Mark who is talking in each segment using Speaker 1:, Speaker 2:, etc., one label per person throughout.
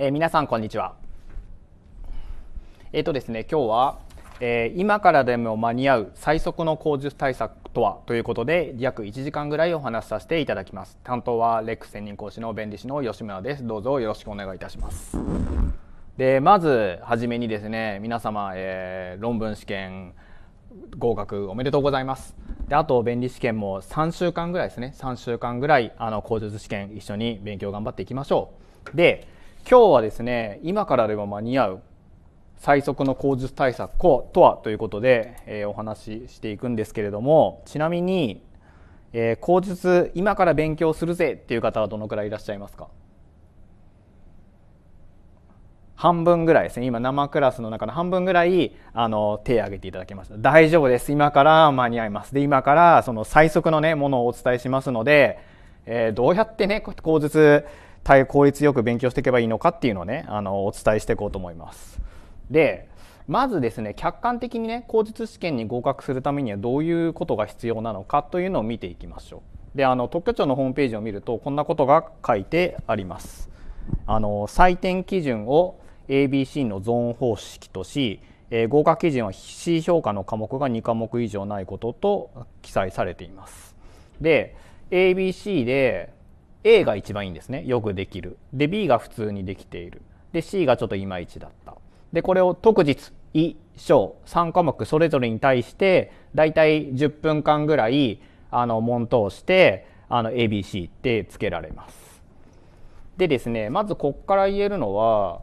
Speaker 1: えー、皆さんこんにちは。えっ、ー、とですね、今日は、えー、今からでも間に合う最速の口述対策とはということで約1時間ぐらいお話しさせていただきます。担当はレック専任講師の弁理士の吉村です。どうぞよろしくお願いいたします。でまずはじめにですね、皆様、えー、論文試験合格おめでとうございます。であと弁理試験も3週間ぐらいですね3週間ぐらいあの口述試験一緒に勉強頑張っていきましょう。で今日はですね今からでも間に合う最速の口述対策とはということで、えー、お話ししていくんですけれどもちなみに、えー、口述今から勉強するぜっていう方はどのくらいいらっしゃいますか半分ぐらいですね今生クラスの中の半分ぐらいあの手を挙げていただきました大丈夫です今から間に合いますで今からその最速のねものをお伝えしますので、えー、どうやってね口述効率よく勉強していけばいいのかっていうのをねあのお伝えしていこうと思います。でまずですね客観的にね口述試験に合格するためにはどういうことが必要なのかというのを見ていきましょう。であの特許庁のホームページを見るとこんなことが書いてあります。あの採点基準を ABC のゾーン方式とし、えー、合格基準は C 評価の科目が2科目以上ないことと記載されています。で ABC で A が一番いいんですねよくできるで B が普通にできているで C がちょっといまいちだったでこれを特日意小3科目それぞれに対してだいたい10分間ぐらいあの問答してあの ABC ってつけられます。でですねまずここから言えるのは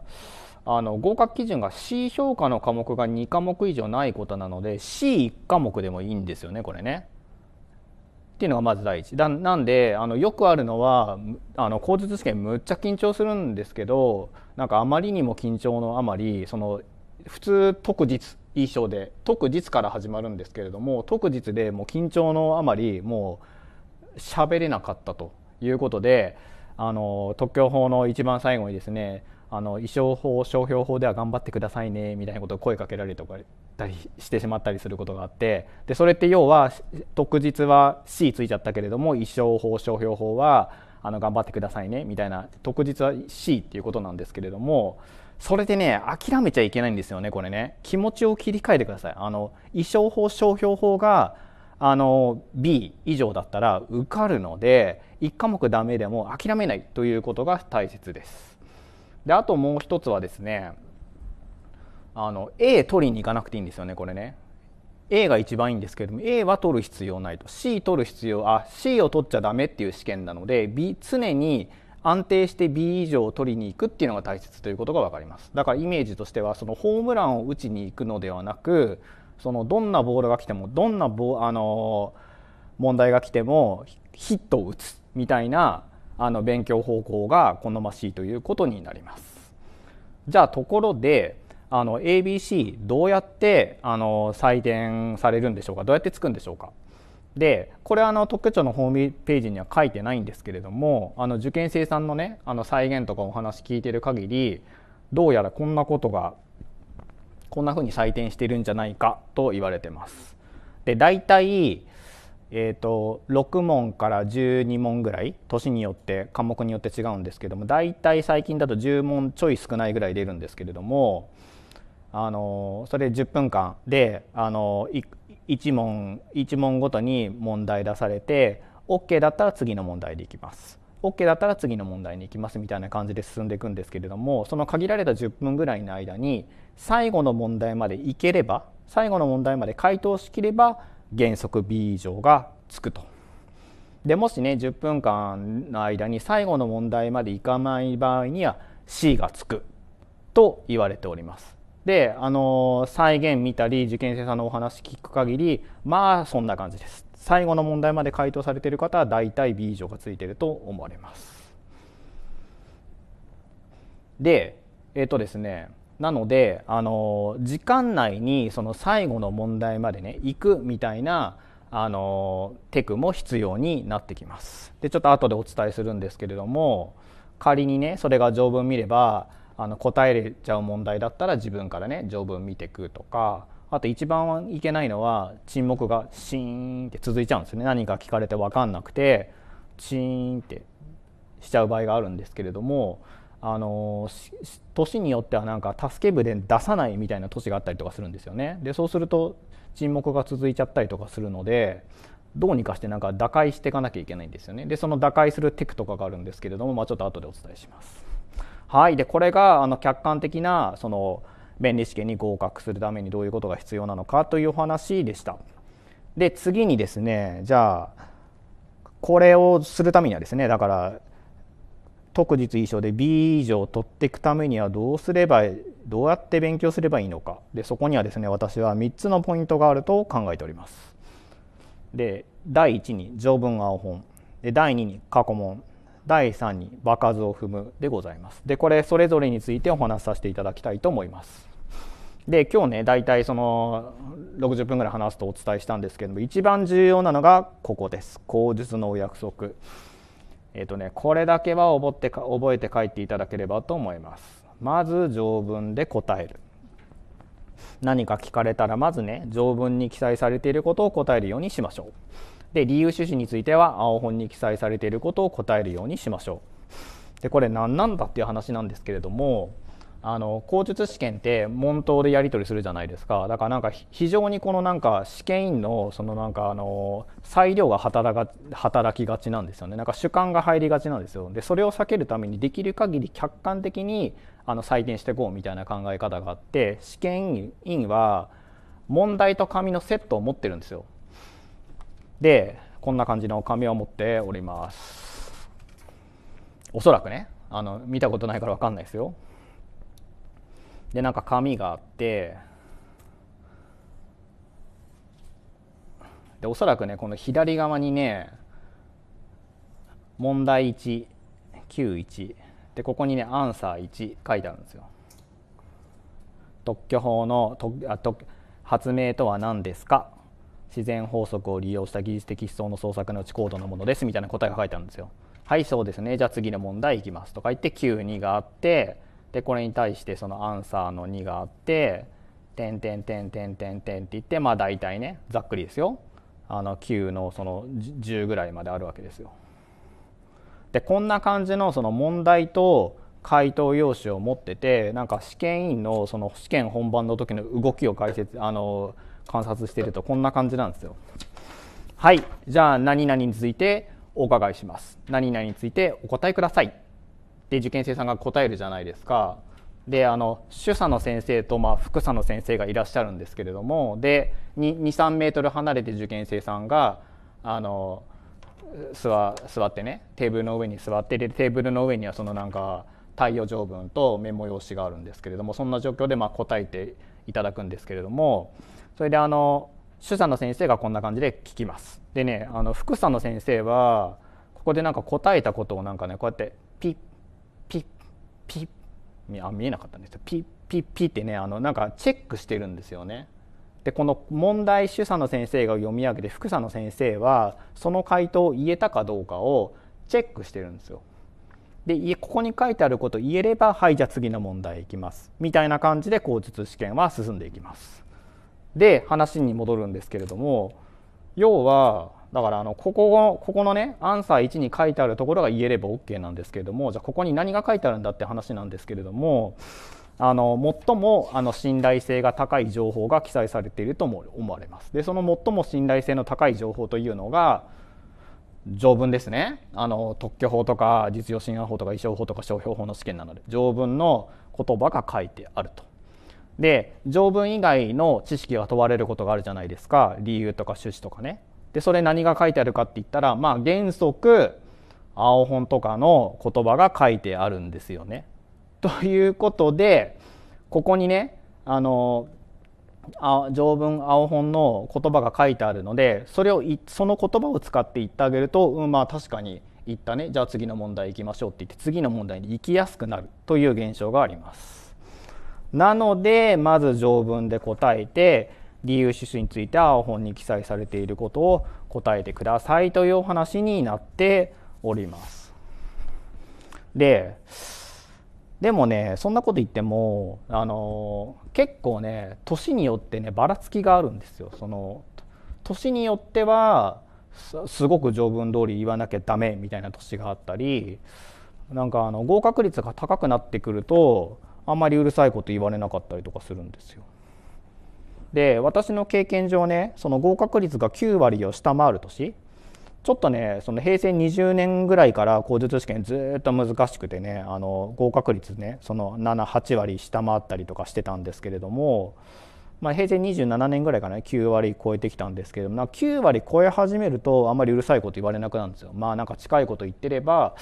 Speaker 1: あの合格基準が C 評価の科目が2科目以上ないことなので C1 科目でもいいんですよねこれね。っていうのがまず第一だなんであのよくあるのはあの口述試験むっちゃ緊張するんですけどなんかあまりにも緊張のあまりその普通特実印象で特実から始まるんですけれども特実でもう緊張のあまりもう喋れなかったということであの特許法の一番最後にですねあの衣装法商標法では頑張ってくださいねみたいなことを声かけられとかたりしてしまったりすることがあってでそれって要は特日は C ついちゃったけれども衣装法商標法はあの頑張ってくださいねみたいな特日は C っていうことなんですけれどもそれでね諦めちゃいけないんですよねこれね気持ちを切り替えてくださいあの衣装法商標法があの B 以上だったら受かるので1科目ダメでも諦めないということが大切ですであともう一つはですねあの A 取りに行かなくていいんですよねこれね A が一番いいんですけれども A は取る必要ないと C 取る必要あ C を取っちゃダメっていう試験なので、B、常に安定して B 以上を取りに行くっていうのが大切ということが分かりますだからイメージとしてはそのホームランを打ちに行くのではなくそのどんなボールが来てもどんなボあの問題が来てもヒットを打つみたいなあの勉強方法が好ましいということになります。じゃあところであの ABC どうやってあの採点されるんでしょうかどうやってつくんでしょうかでこれあの特許庁のホームページには書いてないんですけれどもあの受験生さんのねあの再現とかお話聞いてる限りどうやらこんなことがこんなふうに採点してるんじゃないかと言われてます。で大体えーと、6問から12問ぐらい年によって科目によって違うんですけども大体最近だと10問ちょい少ないぐらい出るんですけれどもあのそれ10分間であの1問1問ごとに問題出されて OK だったら次の問題でいきます OK だったら次の問題に行きますみたいな感じで進んでいくんですけれどもその限られた10分ぐらいの間に最後の問題までいければ最後の問題まで回答しきれば原則 B 以上がつくと。でもしね10分間の間に最後の問題までいかない場合には C がつくと言われております。であの再現見たり受験生さんのお話聞く限りまあそんな感じです。最後の問題まで回答されている方は大体 B 以上がついてると思われます。でえっ、とですねなのであの時間内にその最後の問題までね行くみたいなあのテクも必要になってきます。でちょっと後でお伝えするんですけれども仮にねそれが条文見ればあの答えれちゃう問題だったら自分からね条文見ていくとかあと一番いけないのは沈黙がシーンって続いちゃうんですよね何か聞かれて分かんなくてチーンってしちゃう場合があるんですけれどもあの年によってはなんか助け舟出さないみたいな年があったりとかするんですよね。でそうすると沈黙が続いちゃったりとかするのでどうにかしてなんか打開していかなきゃいけないんですよね。でその打開するテクとかがあるんですけれども、まあ、ちょっと後でお伝えします。はいでこれがあの客観的なその便利試験に合格するためにどういうことが必要なのかというお話でした。で次にですねじゃあこれをするためにはですねだから特実以上で B 以上取っていくためにはどうすればどうやって勉強すればいいのかでそこにはですね私は3つのポイントがあると考えておりますで第1に条文青本で第2に過去問第3に場数を踏むでございますでこれそれぞれについてお話しさせていただきたいと思いますで今日ね大体その60分ぐらい話すとお伝えしたんですけども一番重要なのがここです口述のお約束えーとね、これだけは覚って覚えて書いていただければと思います。まず条文で答える。何か聞かれたらまずね条文に記載されていることを答えるようにしましょう。で理由趣旨については青本に記載されていることを答えるようにしましょう。でこれ何なんだっていう話なんですけれどもあの口述試験って問答でやり取りするじゃないですかだからなんか非常にこのなんか試験員のそのなんかあの裁量が働が働きがちなんですよねなんか主観が入りがちなんですよでそれを避けるためにできる限り客観的にあの採点していこうみたいな考え方があって試験員は問題と紙のセットを持ってるんですよでこんな感じの紙を持っておりますおそらくねあの見たことないから分かんないですよでなんか紙があってでおそらくねこの左側にね問題191でここにねアンサー1書いてあるんですよ。特許法の特あ特発明とは何ですか自然法則を利用した技術的思想の創作のうち高度のものですみたいな答えが書いてあるんですよ。はいそうですねじゃあ次の問題いきますとか言って92があってでこれに対してそのアンサーの2があって点点点点点点って言ってまあ大体ねざっくりですよあの9のその10ぐらいまであるわけですよ。でこんな感じのその問題と回答用紙を持っててなんか試験員のその試験本番の時の動きを解説あの観察してるとこんな感じなんですよ。はいじゃあ何々についてお伺いします。何々についてお答えください。で受験生さんが答えるじゃないですか。であの主査の先生と、まあ、副査の先生がいらっしゃるんですけれどもで23メートル離れて受験生さんがあの座座ってねテーブルの上に座ってでテーブルの上にはそのなんか対応条文とメモ用紙があるんですけれどもそんな状況でまあ答えていただくんですけれどもそれであの主査の先生がこんな感じで聞きます。でねあの副査の先生はここでなんか答えたことをなんかねこうやってピッピッあ見えなかったんですよピッピッピッってねあのなんかチェックしてるんですよね。でこの問題主査の先生が読み上げて副査の先生はその回答を言えたかどうかをチェックしてるんですよ。でここに書いてあること言えればはいじゃあ次の問題いきますみたいな感じで口述試験は進んでいきます。で話に戻るんですけれども要はだからあのここここのねアンサー1に書いてあるところが言えれば OK なんですけれどもじゃあここに何が書いてあるんだって話なんですけれどもあの最もあの信頼性が高い情報が記載されていると思われます。でその最も信頼性の高い情報というのが条文ですねあの特許法とか実用信案法とか衣装法とか商標法の試験なので条文の言葉が書いてあると。で条文以外の知識が問われることがあるじゃないですか理由とか趣旨とかねでそれ何が書いてあるかって言ったら、まあ、原則青本とかの言葉が書いてあるんですよね。ということでここにねあの条文青本の言葉が書いてあるのでそれをその言葉を使って言ってあげると、うん、まあ確かに言ったねじゃあ次の問題行きましょうって言って次の問題に行きやすくなるという現象があります。なのでまず条文で答えて理由指数については本に記載されていることを答えてくださいというお話になっております。ででもねそんなこと言ってもあの結構ね年によってねばらつきがあるんですよ。その年によってはすごく条文通り言わなきゃダメみたいな年があったりなんかあの合格率が高くなってくるとあんまりうるさいこと言われなかったりとかするんですよ。で私の経験上ねその合格率が9割を下回る年ちょっとねその平成20年ぐらいから口述試験ずっと難しくてねあの合格率ねその78割下回ったりとかしてたんですけれども、まあ、平成27年ぐらいからね9割超えてきたんですけどな9割超え始めるとあんまりうるさいこと言われなくなるんですよまあなんか近いこと言ってれば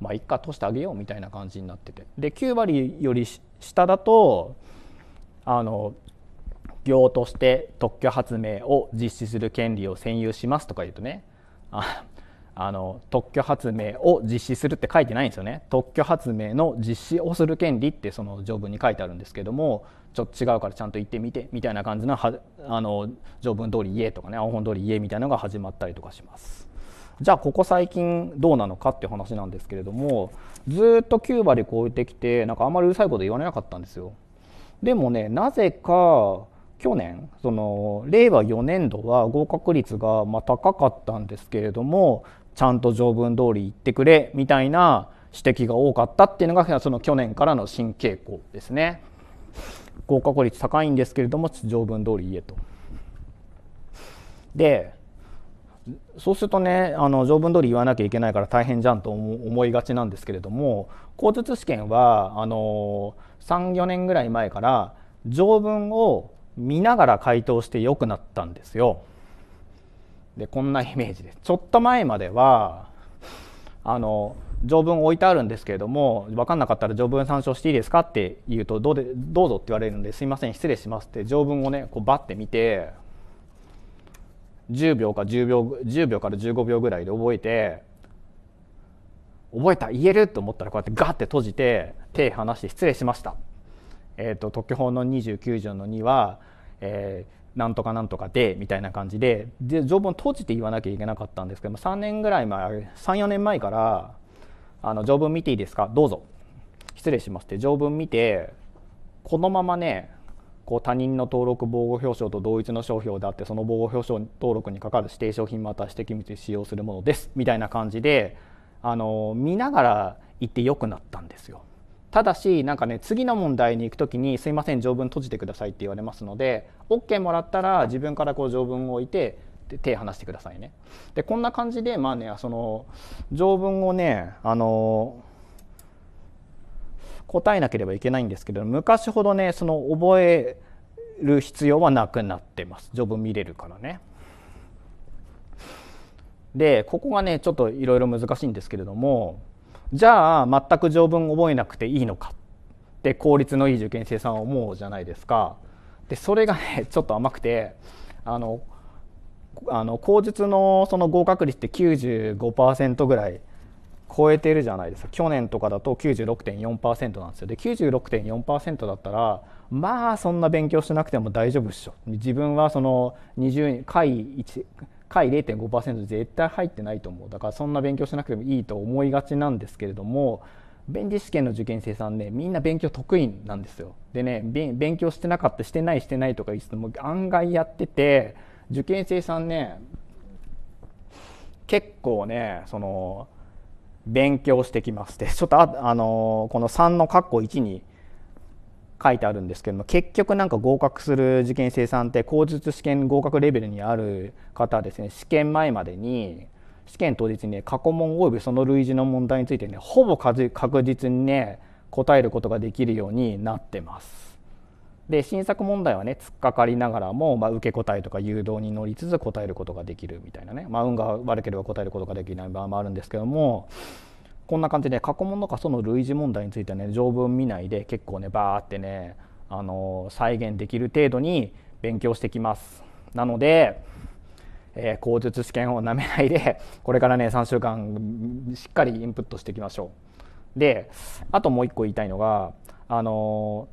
Speaker 1: まあ一回通してあげようみたいな感じになっててで9割より下だとあの業として特許発明を実施する権利を占有しますとか言うとねあ あの特許発明を実施するって書いてないんですよね特許発明の実施をする権利ってその条文に書いてあるんですけどもちょっと違うからちゃんと言ってみてみたいな感じのはあの条文通り言えとかね青本通り言えみたいなのが始まったりとかします。じゃあここ最近どうなのかって話なんですけれどもずっとキューバでこう言ってきてなんかあんまりうるさいこと言われなかったんですよ。でもねなぜか去年その令和4年度は合格率がま高かったんですけれどもちゃんと条文通り言ってくれみたいな指摘が多かったっていうのがその去年からの新傾向ですね。合格率高いんですけれども条文通り言えと。でそうするとねあの条文通り言わなきゃいけないから大変じゃんと思いがちなんですけれども口述試験はあの34年ぐらい前から条文を見ながら回答して良くなったんですよでこんなイメージですちょっと前まではあの条文置いてあるんですけれども分かんなかったら条文参照していいですかって言うとどうでどうぞって言われるんですいません失礼しますって条文をねこうバッて見て10秒か10秒10秒から15秒ぐらいで覚えて覚えた言えると思ったらこうやってガッて閉じて手離して失礼しましたえーと、特許法の29条の2は、えー、なんとかなんとかでみたいな感じでで条文閉じて言わなきゃいけなかったんですけども3年ぐらい前34年前からあの条文見ていいですかどうぞ失礼しますって条文見てこのままねこう他人の登録防護表彰と同一の商標であってその防護表彰登録にかかる指定商品また指摘物に使用するものですみたいな感じであの見ながら言ってよくなったんですよ。ただしなんかね次の問題に行く時に「すいません条文閉じてください」って言われますので OK もらったら自分からこう条文を置いて手離してくださいね。でこんな感じでまあねその条文をねあの答えなければいけないんですけど昔ほどねその覚える必要はなくなってます条文見れるからね。でここがねちょっといろいろ難しいんですけれどもじゃあ全く条文覚えなくていいのかって効率のいい受験生さんは思うじゃないですか。でそれがね ちょっと甘くてあのあの口述のその合格率って95%ぐらい超えてるじゃないですか去年とかだと96.4%なんですよで96.4%だったらまあそんな勉強しなくても大丈夫っしょ自分はその20回1下位0.5%絶対入ってないと思うだからそんな勉強しなくてもいいと思いがちなんですけれども弁理士試験の受験生さんねみんな勉強得意なんですよでね勉強してなかったしてないしてないとか言っても案外やってて受験生さんね結構ねその勉強してきましてちょっとあ、あのこの3の括弧1に書いてあるんですけども結局なんか合格する受験生さんって口述試験合格レベルにある方はですね試験前までに試験当日にね過去問及びその類似の問題についてねほぼ確実にね答えることができるようになってます。で新作問題はね突っかかりながらも、まあ、受け答えとか誘導に乗りつつ答えることができるみたいなね、まあ、運が悪ければ答えることができない場合もあるんですけどもこんな感じで過去問とかその類似問題についてはね条文見ないで結構ねバーってねあの再現できる程度に勉強してきますなので、えー、口述試験をなめないでこれからね3週間しっかりインプットしていきましょうであともう一個言いたいのがあの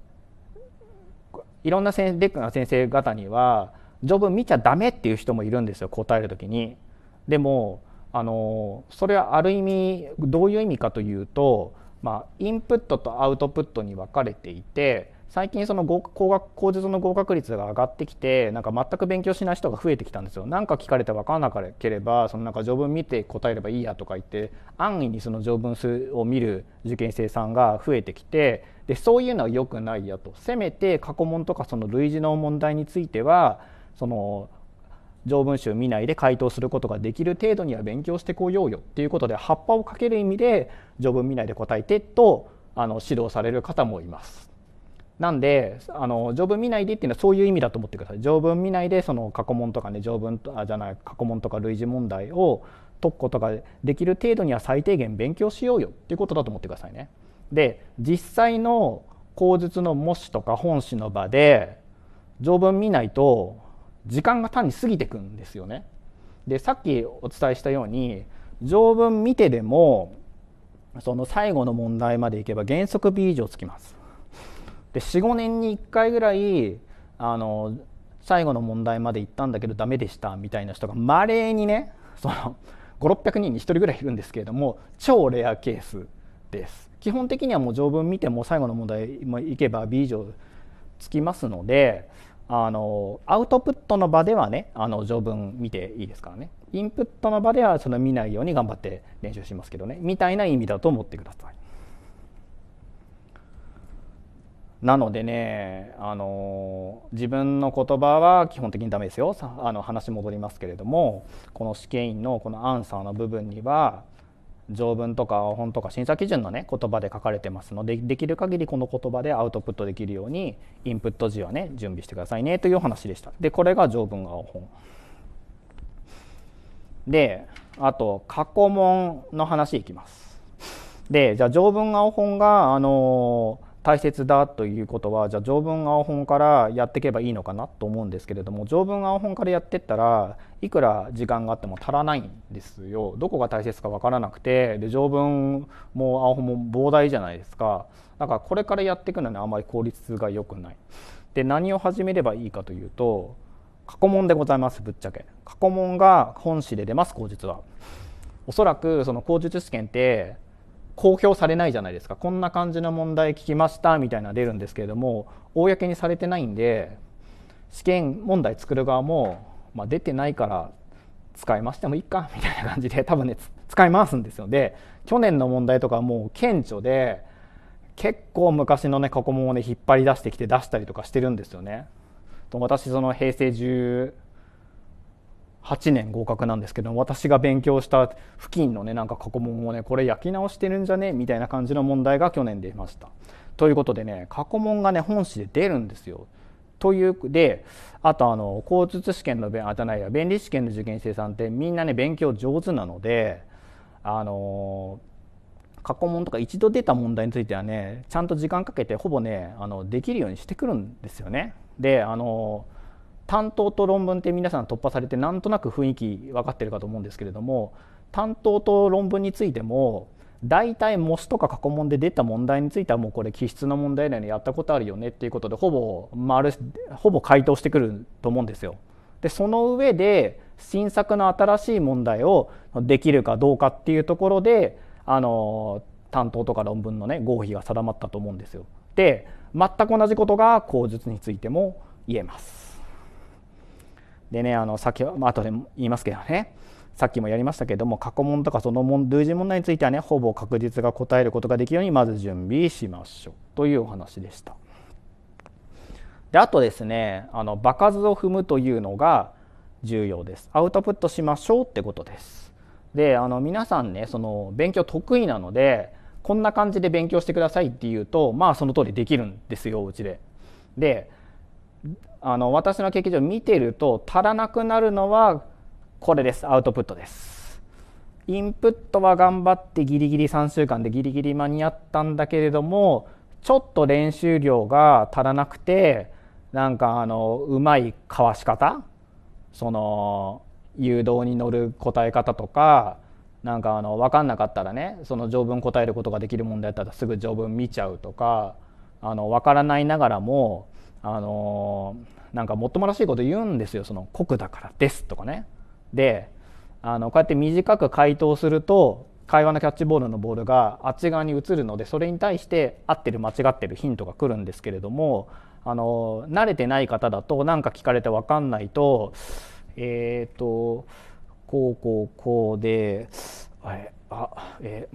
Speaker 1: いろんなデックな先生方には条文見ちゃダメっていう人もいるんですよ答える時にでもあのそれはある意味どういう意味かというと、まあ、インプットとアウトプットに分かれていて最近その合工学工術の合格率が上がってきてなんか全く勉強しない人が増えてきたんですよ。何か聞かれて分からなければそのなんか条文見て答えればいいやとか言って安易にその条文数を見る受験生さんが増えてきてでそういうのは良くないやとせめて過去問とかその類似の問題についてはその条文集見ないで回答することができる程度には勉強してこようよっていうことで葉っぱをかける意味で条文見ないで答えてとあの指導される方もいます。なんであの条文見ないでっていうのはそういう意味だと思ってください。条文見ないでその過去問とかね条文あじゃない過去問とか類似問題を解くことができる程度には最低限勉強しようよっていうことだと思ってくださいね。で実際の口述の模試とか本試の場で条文見ないと時間が単に過ぎてくんですよね。でさっきお伝えしたように条文見てでもその最後の問題までいけば原則 B 以上つきます。で45年に1回ぐらいあの最後の問題まで行ったんだけどダメでしたみたいな人がまれにねその5600人に1人ぐらいいるんですけれども超レアケースです基本的にはもう条文見ても最後の問題いけば B 以上つきますのであのアウトプットの場ではねあの条文見ていいですからねインプットの場ではその見ないように頑張って練習しますけどねみたいな意味だと思ってください。なのでねあの自分の言葉は基本的にダメですよあの話戻りますけれどもこの試験員のこのアンサーの部分には条文とか本とか審査基準のね言葉で書かれてますのでできる限りこの言葉でアウトプットできるようにインプット時はね準備してくださいねという話でしたでこれが条文青本であと過去問の話いきますでじゃあ条文青本があのー大切だということはじゃあ条文青本からやっていけばいいのかなと思うんですけれども条文青本からやってったらいくら時間があっても足らないんですよどこが大切か分からなくてで条文も青本も膨大じゃないですかだからこれからやっていくのにあまり効率が良くない。で何を始めればいいかというと過去問でございますぶっちゃけ過去問が本誌で出ます口述は。おそらくその口述試験って公表されないじゃないですかこんな感じの問題聞きましたみたいな出るんですけれども公にされてないんで試験問題作る側も、まあ、出てないから使いましてもいいかみたいな感じで多分ね使い回すんですよで去年の問題とかもう顕著で結構昔のね過去問をね引っ張り出してきて出したりとかしてるんですよね。と私その平成10 8年合格なんですけど私が勉強した付近のねなんか過去問をねこれ焼き直してるんじゃねみたいな感じの問題が去年出ました。ということでね過去問がね本誌で出るんですよ。というであとあの交通試験のあじゃないや弁理試験の受験生さんってみんなね勉強上手なのであの過去問とか一度出た問題についてはねちゃんと時間かけてほぼねあのできるようにしてくるんですよね。であの担当と論文って皆さん突破されてなんとなく雰囲気分かってるかと思うんですけれども担当と論文についても大体モスとか過去問で出た問題についてはもうこれ気質の問題なのにやったことあるよねっていうことでほぼ丸ほぼ回答してくると思うんですよ。でその上で新作の新しい問題をできるかどうかっていうところであの担当とか論文のね合否が定まったと思うんですよ。で全く同じことが口述についても言えます。でねあの先ほど後で言いますけどねさっきもやりましたけども過去問とかその問類似問題についてはねほぼ確実が答えることができるようにまず準備しましょうというお話でした。であとですねあの場数を踏むというのが重要ですアウトプットしましょうってことですであの皆さんねその勉強得意なのでこんな感じで勉強してくださいっていうとまあその通りできるんですようちでであの私の劇場見てると足らなくなるのはこれですアウトプットですインプットは頑張ってギリギリ3週間でギリギリ間に合ったんだけれどもちょっと練習量が足らなくてなんかあのうまいかわし方その誘導に乗る答え方とかなんかあの分かんなかったらねその条文答えることができる問題だったらすぐ条文見ちゃうとかあの分からないながらもあのなんかもっともらしいこと言うんですよその酷だからですとかねであのこうやって短く回答すると会話のキャッチボールのボールがあっち側に移るのでそれに対して合ってる間違ってるヒントが来るんですけれどもあの慣れてない方だと何か聞かれて分かんないとえっ、ー、とこうこうこうであれあえ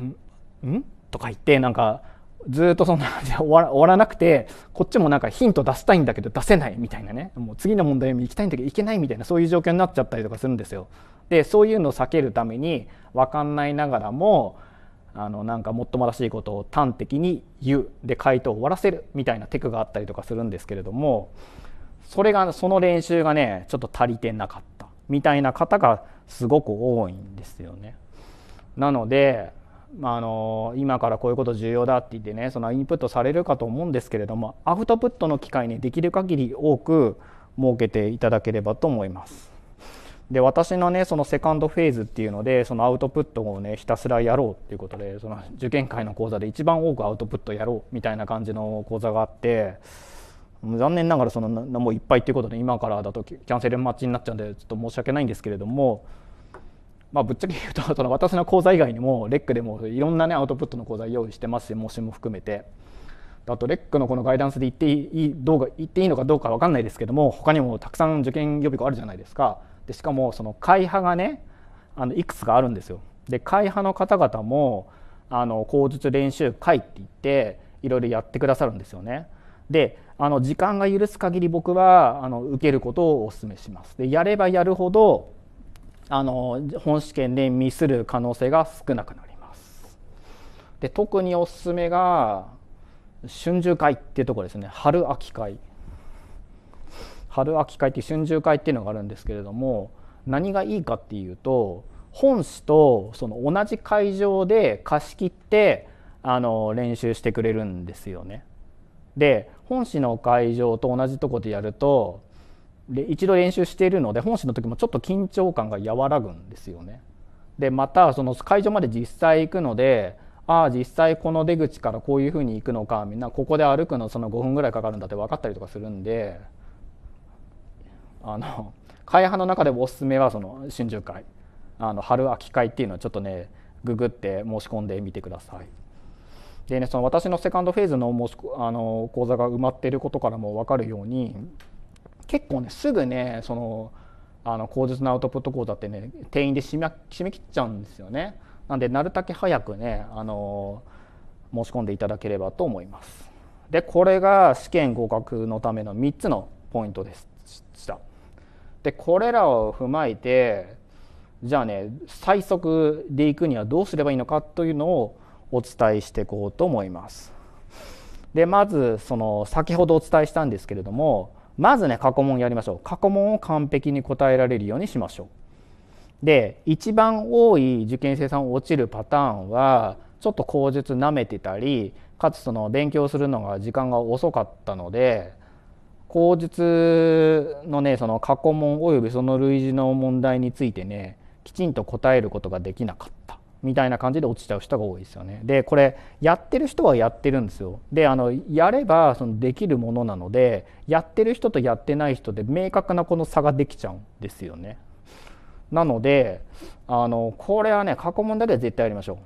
Speaker 1: ー、んんとか言ってなんかずっとそんな感じで終わらなくてこっちもなんかヒント出したいんだけど出せないみたいなねもう次の問題も行きたいんだけど行けないみたいなそういう状況になっちゃったりとかするんですよ。でそういうのを避けるために分かんないながらもあのなんかもっともらしいことを端的に言うで回答を終わらせるみたいなテクがあったりとかするんですけれどもそれがその練習がねちょっと足りてなかったみたいな方がすごく多いんですよね。なのでまあ、あの今からこういうこと重要だって言ってねそのインプットされるかと思うんですけれどもアウトプットの機会にできる限り多く設けていただければと思います。で私のねそのセカンドフェーズっていうのでそのアウトプットをねひたすらやろうっていうことでその受験会の講座で一番多くアウトプットやろうみたいな感じの講座があって残念ながらそのもういっぱいっていうことで今からだとキャンセル待ちになっちゃうんでちょっと申し訳ないんですけれどもまあ、ぶっちゃけ言うと その私の講座以外にもレックでもいろんな、ね、アウトプットの講座用意してますし模試も含めてあとレックのこのガイダンスで言っていいどうか言っていいのかどうか分かんないですけども他にもたくさん受験予備校あるじゃないですかでしかもその会派がねあのいくつかあるんですよで会派の方々もあの口述練習会って言っていろいろやってくださるんですよねであの時間が許す限り僕はあの受けることをお勧めしますでやればやるほどあの本試験でミスる可能性が少なくなります。で特におすすめが春秋会っていうところですね春秋会春秋会っていう春秋会っていうのがあるんですけれども何がいいかっていうと本誌とその同じ会場で貸し切ってあの練習してくれるんですよね。で本誌の会場と同じとこでやるとで一度練習しているので本誌の時もちょっと緊張感が和らぐんですよね。でまたその会場まで実際行くのでああ実際この出口からこういうふうに行くのかみんなここで歩くのその5分ぐらいかかるんだって分かったりとかするんであの会派の中でもおすすめはその春秋会あの春秋会っていうのをちょっとねググって申し込んでみてください。でねその私のセカンドフェーズの申しあの講座が埋まっていることからも分かるように結構ねすぐねそのあの口述のアウトプット講座ってね定員で締め締め切っちゃうんですよね。なんでなるだけ早くねあの申し込んでいただければと思います。でこれが試験合格のための3つのポイントでした。でこれらを踏まえてじゃあね最速でいくにはどうすればいいのかというのをお伝えしていこうと思います。でまずその先ほどお伝えしたんですけれどもまずね過去問やりましょう過去問を完璧に答えられるようにしましょうで一番多い受験生さん落ちるパターンはちょっと口述なめてたりかつその勉強するのが時間が遅かったので口述のねその過去問およびその類似の問題についてねきちんと答えることができなかったみたいな感じで落ちちゃう人が多いですよね。でこれやってる人はやってるんですよ。であのやればそのできるものなのでやってる人とやってない人で明確なこの差ができちゃうんですよね。なのであのこれはね過去問だけは絶対やりましょ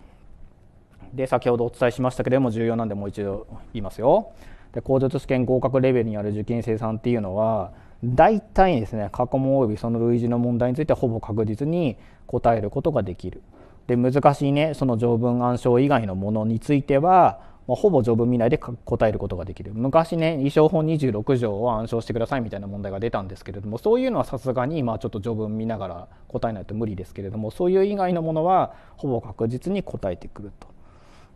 Speaker 1: う。で先ほどお伝えしましたけれども重要なんでもう一度言いますよ。で工場試験合格レベルにある受験生さんっていうのは大体ですね過去問およびその類似の問題についてほぼ確実に答えることができる。で難しいねその条文暗証以外のものについては、まほぼ条文未来で答えることができる昔ね衣装法26条を暗証してくださいみたいな問題が出たんですけれどもそういうのはさすがにまあちょっと条文見ながら答えないと無理ですけれどもそういう以外のものはほぼ確実に答えてくると。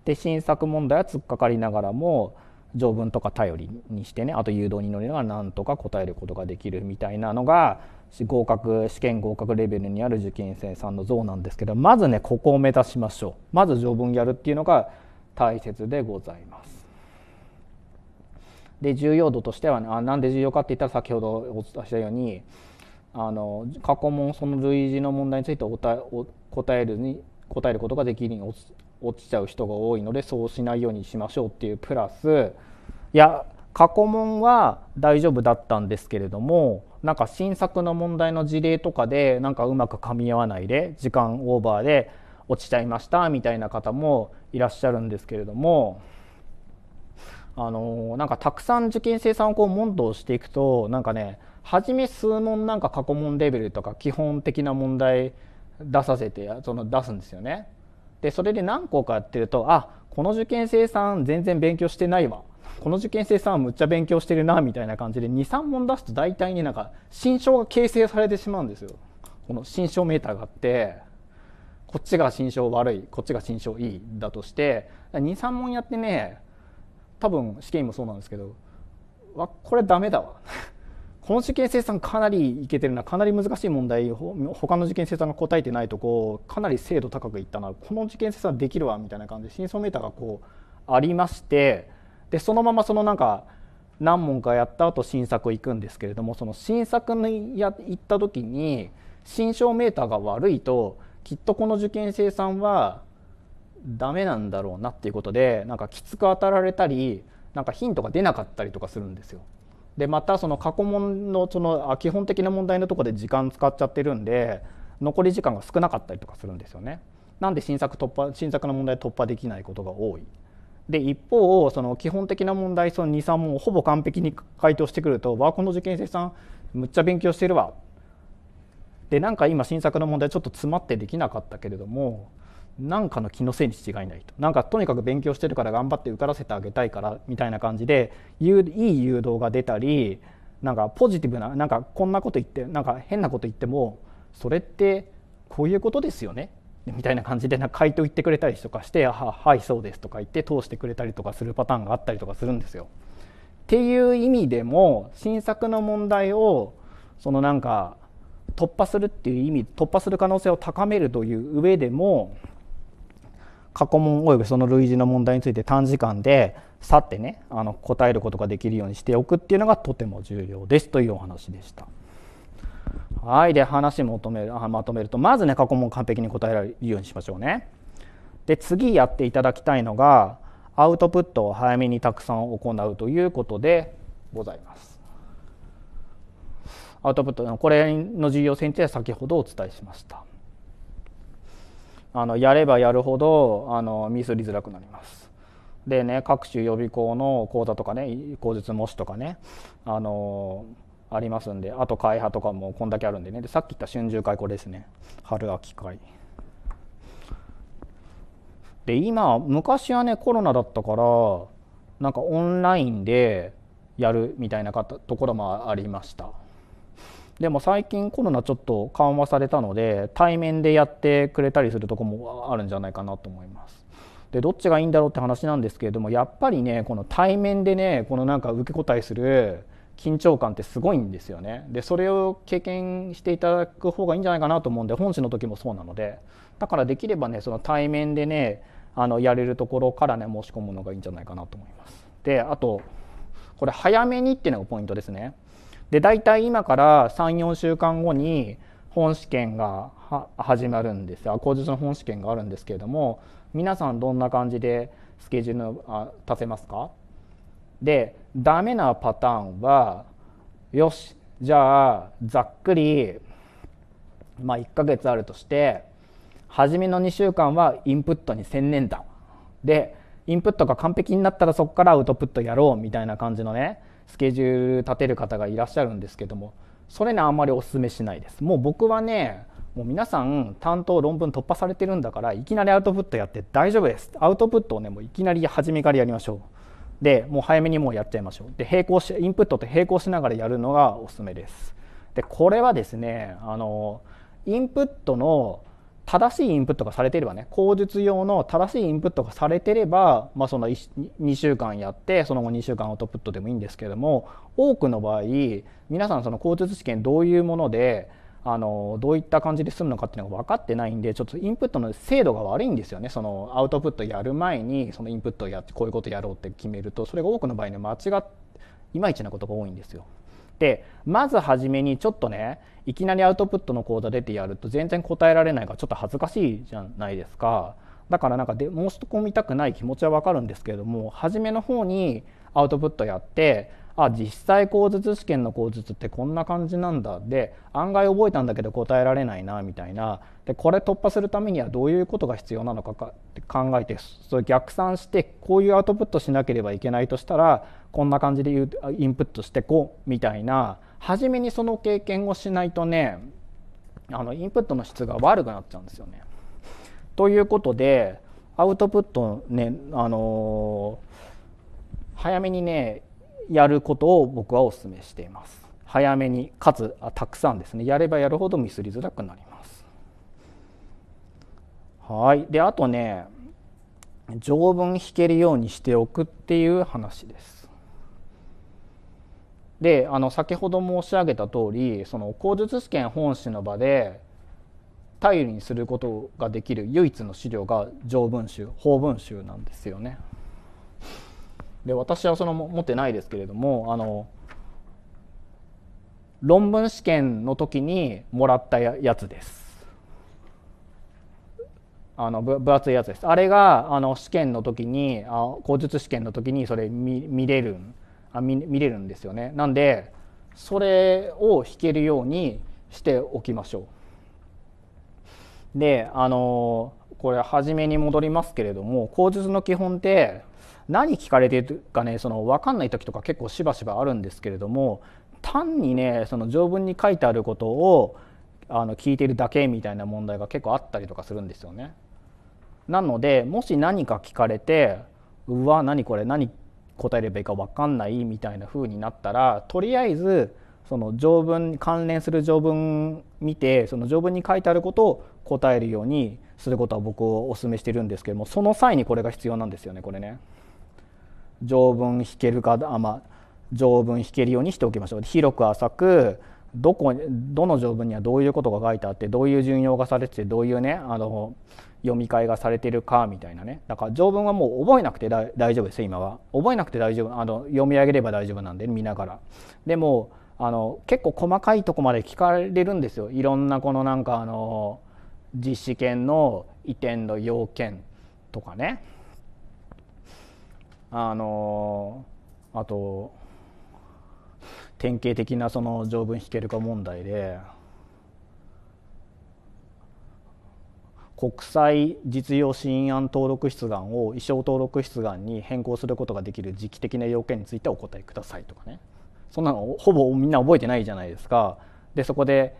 Speaker 1: で新作問題は突っかかりながらも条文とか頼りにしてねあと誘導に乗りながらなんとか答えることができるみたいなのが合格試験合格レベルにある受験生さんの像なんですけどまずねここを目指しましょうまず条文やるっていうのが大切でございます。で重要度としては、ね、あなんで重要かって言ったら先ほどお伝えしたようにあの過去問その類似の問題についておお答えるに答えることができるように落ちちゃう人が多いのでそうしないようにしましょうっていうプラスいや過去問は大丈夫だったんですけれどもなんか新作の問題の事例とかでなんかうまくかみ合わないで時間オーバーで落ちちゃいましたみたいな方もいらっしゃるんですけれどもあのなんかたくさん受験生さんをこう問答していくとなんかね初め数問なんか過去問レベルとか基本的な問題出させてその出すんですよね。でそれで何校かやってるとあこの受験生さん全然勉強してないわこの受験生さんむっちゃ勉強してるなみたいな感じで23問出すと大体ねなんか心象が形成されてしまうんですよこの心象メーターがあってこっちが心象悪いこっちが心象いいだとして23問やってね多分試験もそうなんですけどわこれダメだわこの受験生さんかなりいけてるなかなり難しい問題他の受験生さんが答えてないとこかなり精度高くいったなこの受験生さんできるわみたいな感じで真相メーターがこうありましてでそのままそのなんか何問かやった後新作行くんですけれどもその新作にや行った時に新証メーターが悪いときっとこの受験生さんはダメなんだろうなっていうことでなんかきつく当たられたりなんかヒントが出なかったりとかするんですよ。でまたその過去問のその基本的な問題のとこで時間使っちゃってるんで残り時間が少なかったりとかするんですよね。なんで新作突破新作の問題突破できないことが多い。で一方その基本的な問題その23問ほぼ完璧に回答してくると「わあこの受験生さんむっちゃ勉強してるわ」でなんか今新作の問題ちょっと詰まってできなかったけれども何かの気のせいに違いないとなんかとにかく勉強してるから頑張って受からせてあげたいからみたいな感じでいい誘導が出たりなんかポジティブななんかこんなこと言ってなんか変なこと言ってもそれってこういうことですよねみたいな感じでなんか回答言ってくれたりとかして「ははいそうです」とか言って通してくれたりとかするパターンがあったりとかするんですよ。っていう意味でも新作の問題をそのなんか突破するっていう意味突破する可能性を高めるという上でも過去問およびその類似の問題について短時間で去ってねあの答えることができるようにしておくっていうのがとても重要ですというお話でした。はいで話求めるまとめるとまずね過去問完璧に答えられるようにしましょうね。で次やっていただきたいのがアウトプットを早めにたくさん行うということでございます。アウトプットこれの重要性については先ほどお伝えしました。あのやればやるほどあのミスりづらくなります。でね各種予備校の講座とかね口述模試とかねあのありますんであと会派とかもこんだけあるんでねでさっき言った春秋会これですね春秋会。で今昔はねコロナだったからなんかオンラインでやるみたいなところもありました。でも最近コロナちょっと緩和されたので対面でやってくれたりするとこもあるんじゃないかなと思います。でどっちがいいんだろうって話なんですけれどもやっぱりねこの対面でねこのなんか受け答えする緊張感ってすごいんですよねでそれを経験していただく方がいいんじゃないかなと思うんで本誌の時もそうなのでだからできればねその対面でねあのやれるところからね申し込むのがいいんじゃないかなと思います。であとこれ早めにっていうのがポイントですね。で大体今から34週間後に本試験が始まるんですよ口述の本試験があるんですけれども皆さんどんな感じでスケジュールを立せますかでダメなパターンはよしじゃあざっくり、まあ、1ヶ月あるとして初めの2週間はインプットに専念だでインプットが完璧になったらそこからアウトプットやろうみたいな感じのねスケジュール立てる方がいらっしゃるんですけどもそれねあんまりおすめしないですもう僕はねもう皆さん担当論文突破されてるんだからいきなりアウトプットやって大丈夫ですアウトプットをねもういきなり初めからやりましょうでもう早めにもうやっちゃいましょうで並行しインプットと並行しながらやるのがおすすめですでこれはですねあのインプットの正しいインプットがされてればね口述用の正しいインプットがされてれば、まあ、その2週間やってその後2週間アウトプットでもいいんですけれども多くの場合皆さんその口述試験どういうものであのどういった感じで済むのかっていうのが分かってないんでちょっとインプットの精度が悪いんですよねそのアウトプットやる前にそのインプットをやってこういうことやろうって決めるとそれが多くの場合に間違っいまいちなことが多いんですよ。でまず初めにちょっとねいきなりアウトプットの講座出てやると全然答えられないからちょっと恥ずかしいじゃないですかだからなんかで申し込みたくない気持ちはわかるんですけれども初めの方にアウトプットやってあ実際口述試験の口述ってこんな感じなんだで案外覚えたんだけど答えられないなみたいなでこれ突破するためにはどういうことが必要なのかかって考えてそれ逆算してこういうアウトプットしなければいけないとしたらこんな感じでインプットしてこうみたいな初めにその経験をしないとねあのインプットの質が悪くなっちゃうんですよね。ということでアウトプットねあのー、早めにねやることを僕はお勧めしています早めにかつあたくさんですねやればやるほどミスりづらくなりますはいであとね条文引けるようにしておくっていう話ですであの先ほど申し上げた通りその口述試験本試の場で頼りにすることができる唯一の資料が条文集法文集なんですよね。で私はその持ってないですけれどもあの論文試験の時にもらったやつです。あの分厚いやつです。あれがあの試験の時にあ口述試験の時にそれ見見れるあ見見れるんですよね。なんでそれを弾けるようにしておきましょう。であのこれ初めに戻りますけれども口述の基本って何聞かれてるかねその分かんない時とか結構しばしばあるんですけれども単にねその条文に書いてあることをあの聞いてるだけみたいな問題が結構あったりとかするんですよね。なのでもし何か聞かれてうわ何これ何答えればいいか分かんないみたいな風になったらとりあえずその条文関連する条文見てその条文に書いてあることを答えるようにすることは僕をお勧めしてるんですけどもその際にこれが必要なんですよねこれね。条文引けるかあまあ条文引けるようにしておきましょう広く浅くどこどの条文にはどういうことが書いてあってどういう順用がされててどういうねあの読み替えがされてるかみたいなねだから条文はもう覚えなくて大丈夫です今は覚えなくて大丈夫あの読み上げれば大丈夫なんで、見ながらでもあの結構細かいとこまで聞かれるんですよいろんなこのなんかあの実施権の移転の要件とかねあのあと典型的なその条文引けるか問題で国際実用新案登録出願を意匠登録出願に変更することができる時期的な要件についてお答えくださいとかねそんなのほぼみんな覚えてないじゃないですか。でそこで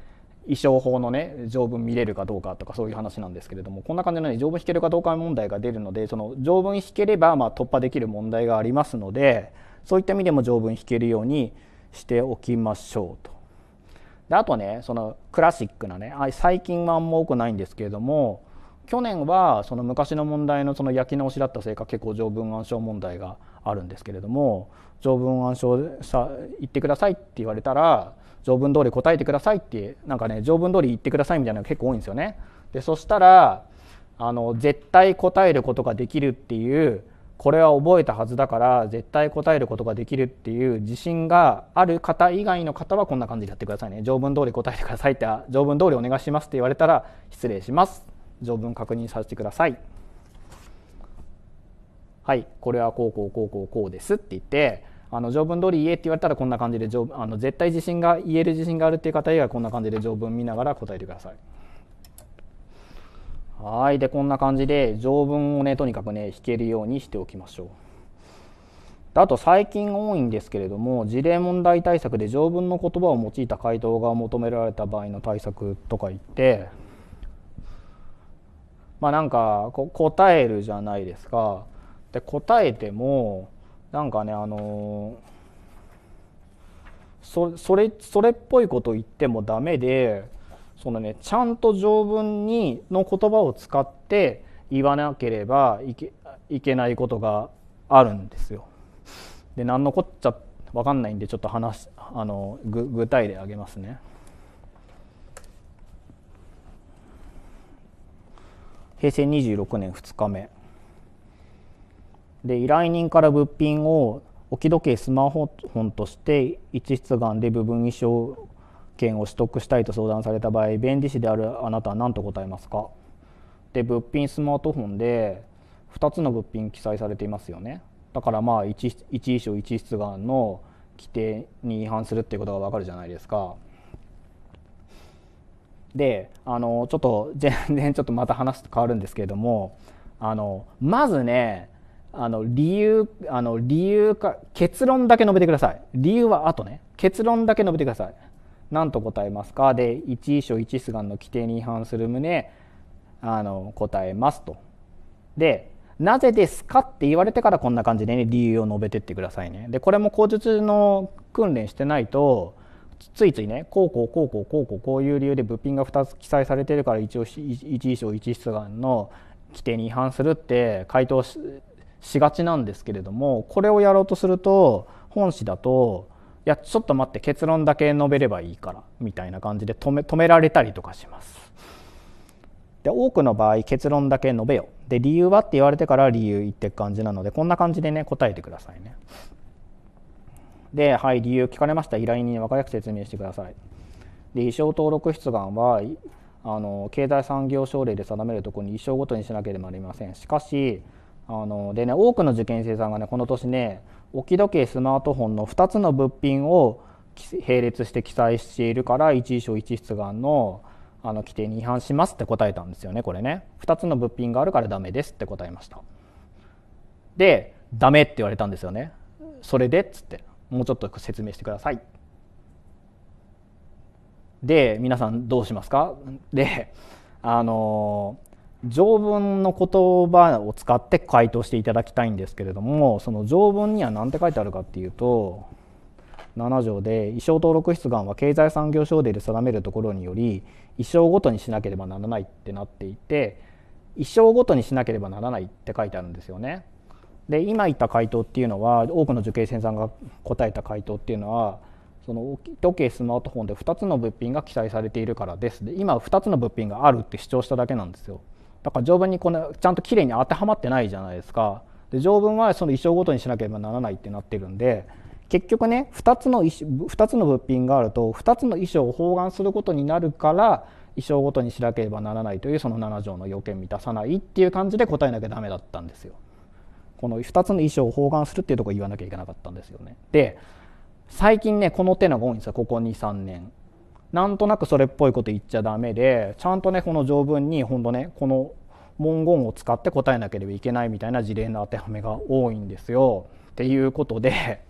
Speaker 1: 衣装法のね条文見れるかどうかとかそういう話なんですけれどもこんな感じのね条文引けるかどうか問題が出るのでその条文引ければまあ突破できる問題がありますのでそういった意味でも条文引けるようにしておきましょうと。であとねそのクラシックなね最近はあんま多くないんですけれども去年はその昔の問題のその焼き直しだったせいか結構条文暗証問題があるんですけれども条文暗証さ言ってくださいって言われたら条文通り答えてくださいってなんかね条文通り言ってくださいみたいなのが結構多いんですよね。でそしたらあの絶対答えることができるっていうこれは覚えたはずだから絶対答えることができるっていう自信がある方以外の方はこんな感じでやってくださいね条文通り答えてくださいって条文通りお願いしますって言われたら失礼します条文確認させてくださいはいこれはこうこうこうこうこうですって言ってあの条文通り言えって言われたらこんな感じで条あの絶対自信が言える自信があるっていう方以外はこんな感じで条文見ながら答えてください。はいでこんな感じで条文をねとにかくね引けるようにしておきましょう。あと最近多いんですけれども事例問題対策で条文の言葉を用いた回答が求められた場合の対策とか言ってまあなんかこ答えるじゃないですか。で答えてもなんかねあのー、それそれっぽいこと言ってもダメでそのねちゃんと条文にの言葉を使って言わなければいけいけないことがあるんですよ。で何のこっちゃ分かんないんでちょっと話あの具具体例あげますね。平成26年2日目で依頼人から物品を置き時計スマートフォンとして一出願で部分衣装券を取得したいと相談された場合弁理士であるあなたは何と答えますかで物品スマートフォンで2つの物品記載されていますよねだからまあ一衣装一出願の規定に違反するっていうことがわかるじゃないですか。であのちょっと全然ちょっとまた話変わるんですけれどもあのまずねあの理由あの理由か結論だけ述べてください理由はあとね結論だけ述べてください何と答えますかで一遺書一出願の規定に違反する旨あの答えますとでなぜですかって言われてからこんな感じでね理由を述べてってくださいねでこれも口述の訓練してないとついついねこうこうこうこうこうこうこういう理由で物品が2つ記載されてるから一応一遺書一出願の規定に違反するって回答ししがちなんですけれどもこれをやろうとすると本誌だといやちょっと待って結論だけ述べればいいからみたいな感じで止め止められたりとかします。で多くの場合結論だけ述べよで理由はって言われてから理由言ってく感じなのでこんな感じでね答えてくださいね。ではい理由聞かれました依頼人に分かりやすく説明してください。で衣装登録出願はあの経済産業省令で定めるところに衣装ごとにしなければなりません。しかしあのでね多くの受験生さんがねこの年ね置き時計スマートフォンの2つの物品を並列して記載しているから1衣装1出願のあの規定に違反しますって答えたんですよねこれね2つの物品があるからダメですって答えましたでダメって言われたんですよねそれでっつってもうちょっと説明してくださいで皆さんどうしますかであのー条文の言葉を使って回答していただきたいんですけれどもその条文には何て書いてあるかっていうと7条で衣装登録出願は経済産業省で定めるところにより衣装ごとにしなければならないってなっていて衣装ごとにしなければならないって書いてあるんですよね。で今言った回答っていうのは多くの受刑生さんが答えた回答っていうのはその時計スマートフォンで2つの物品が記載されているからですで今2つの物品があるって主張しただけなんですよ。だから条文にこのちゃんときれいに当てはまってないじゃないですかで条文はその衣装ごとにしなければならないってなってるんで結局ね2つの2つの物品があると2つの衣装を包含することになるから衣装ごとにしなければならないというその7条の要件満たさないっていう感じで答えなきゃダメだったんですよ。この2つの衣装を包含するっていうとこ言わなきゃいけなかったんですよね。で最近ねこの手のが多いんですよここ23年。なんとなくそれっぽいこと言っちゃダメでちゃんとねこの条文に本当ねこの文言を使って答えなければいけないみたいな事例の当てはめが多いんですよ。っていうことで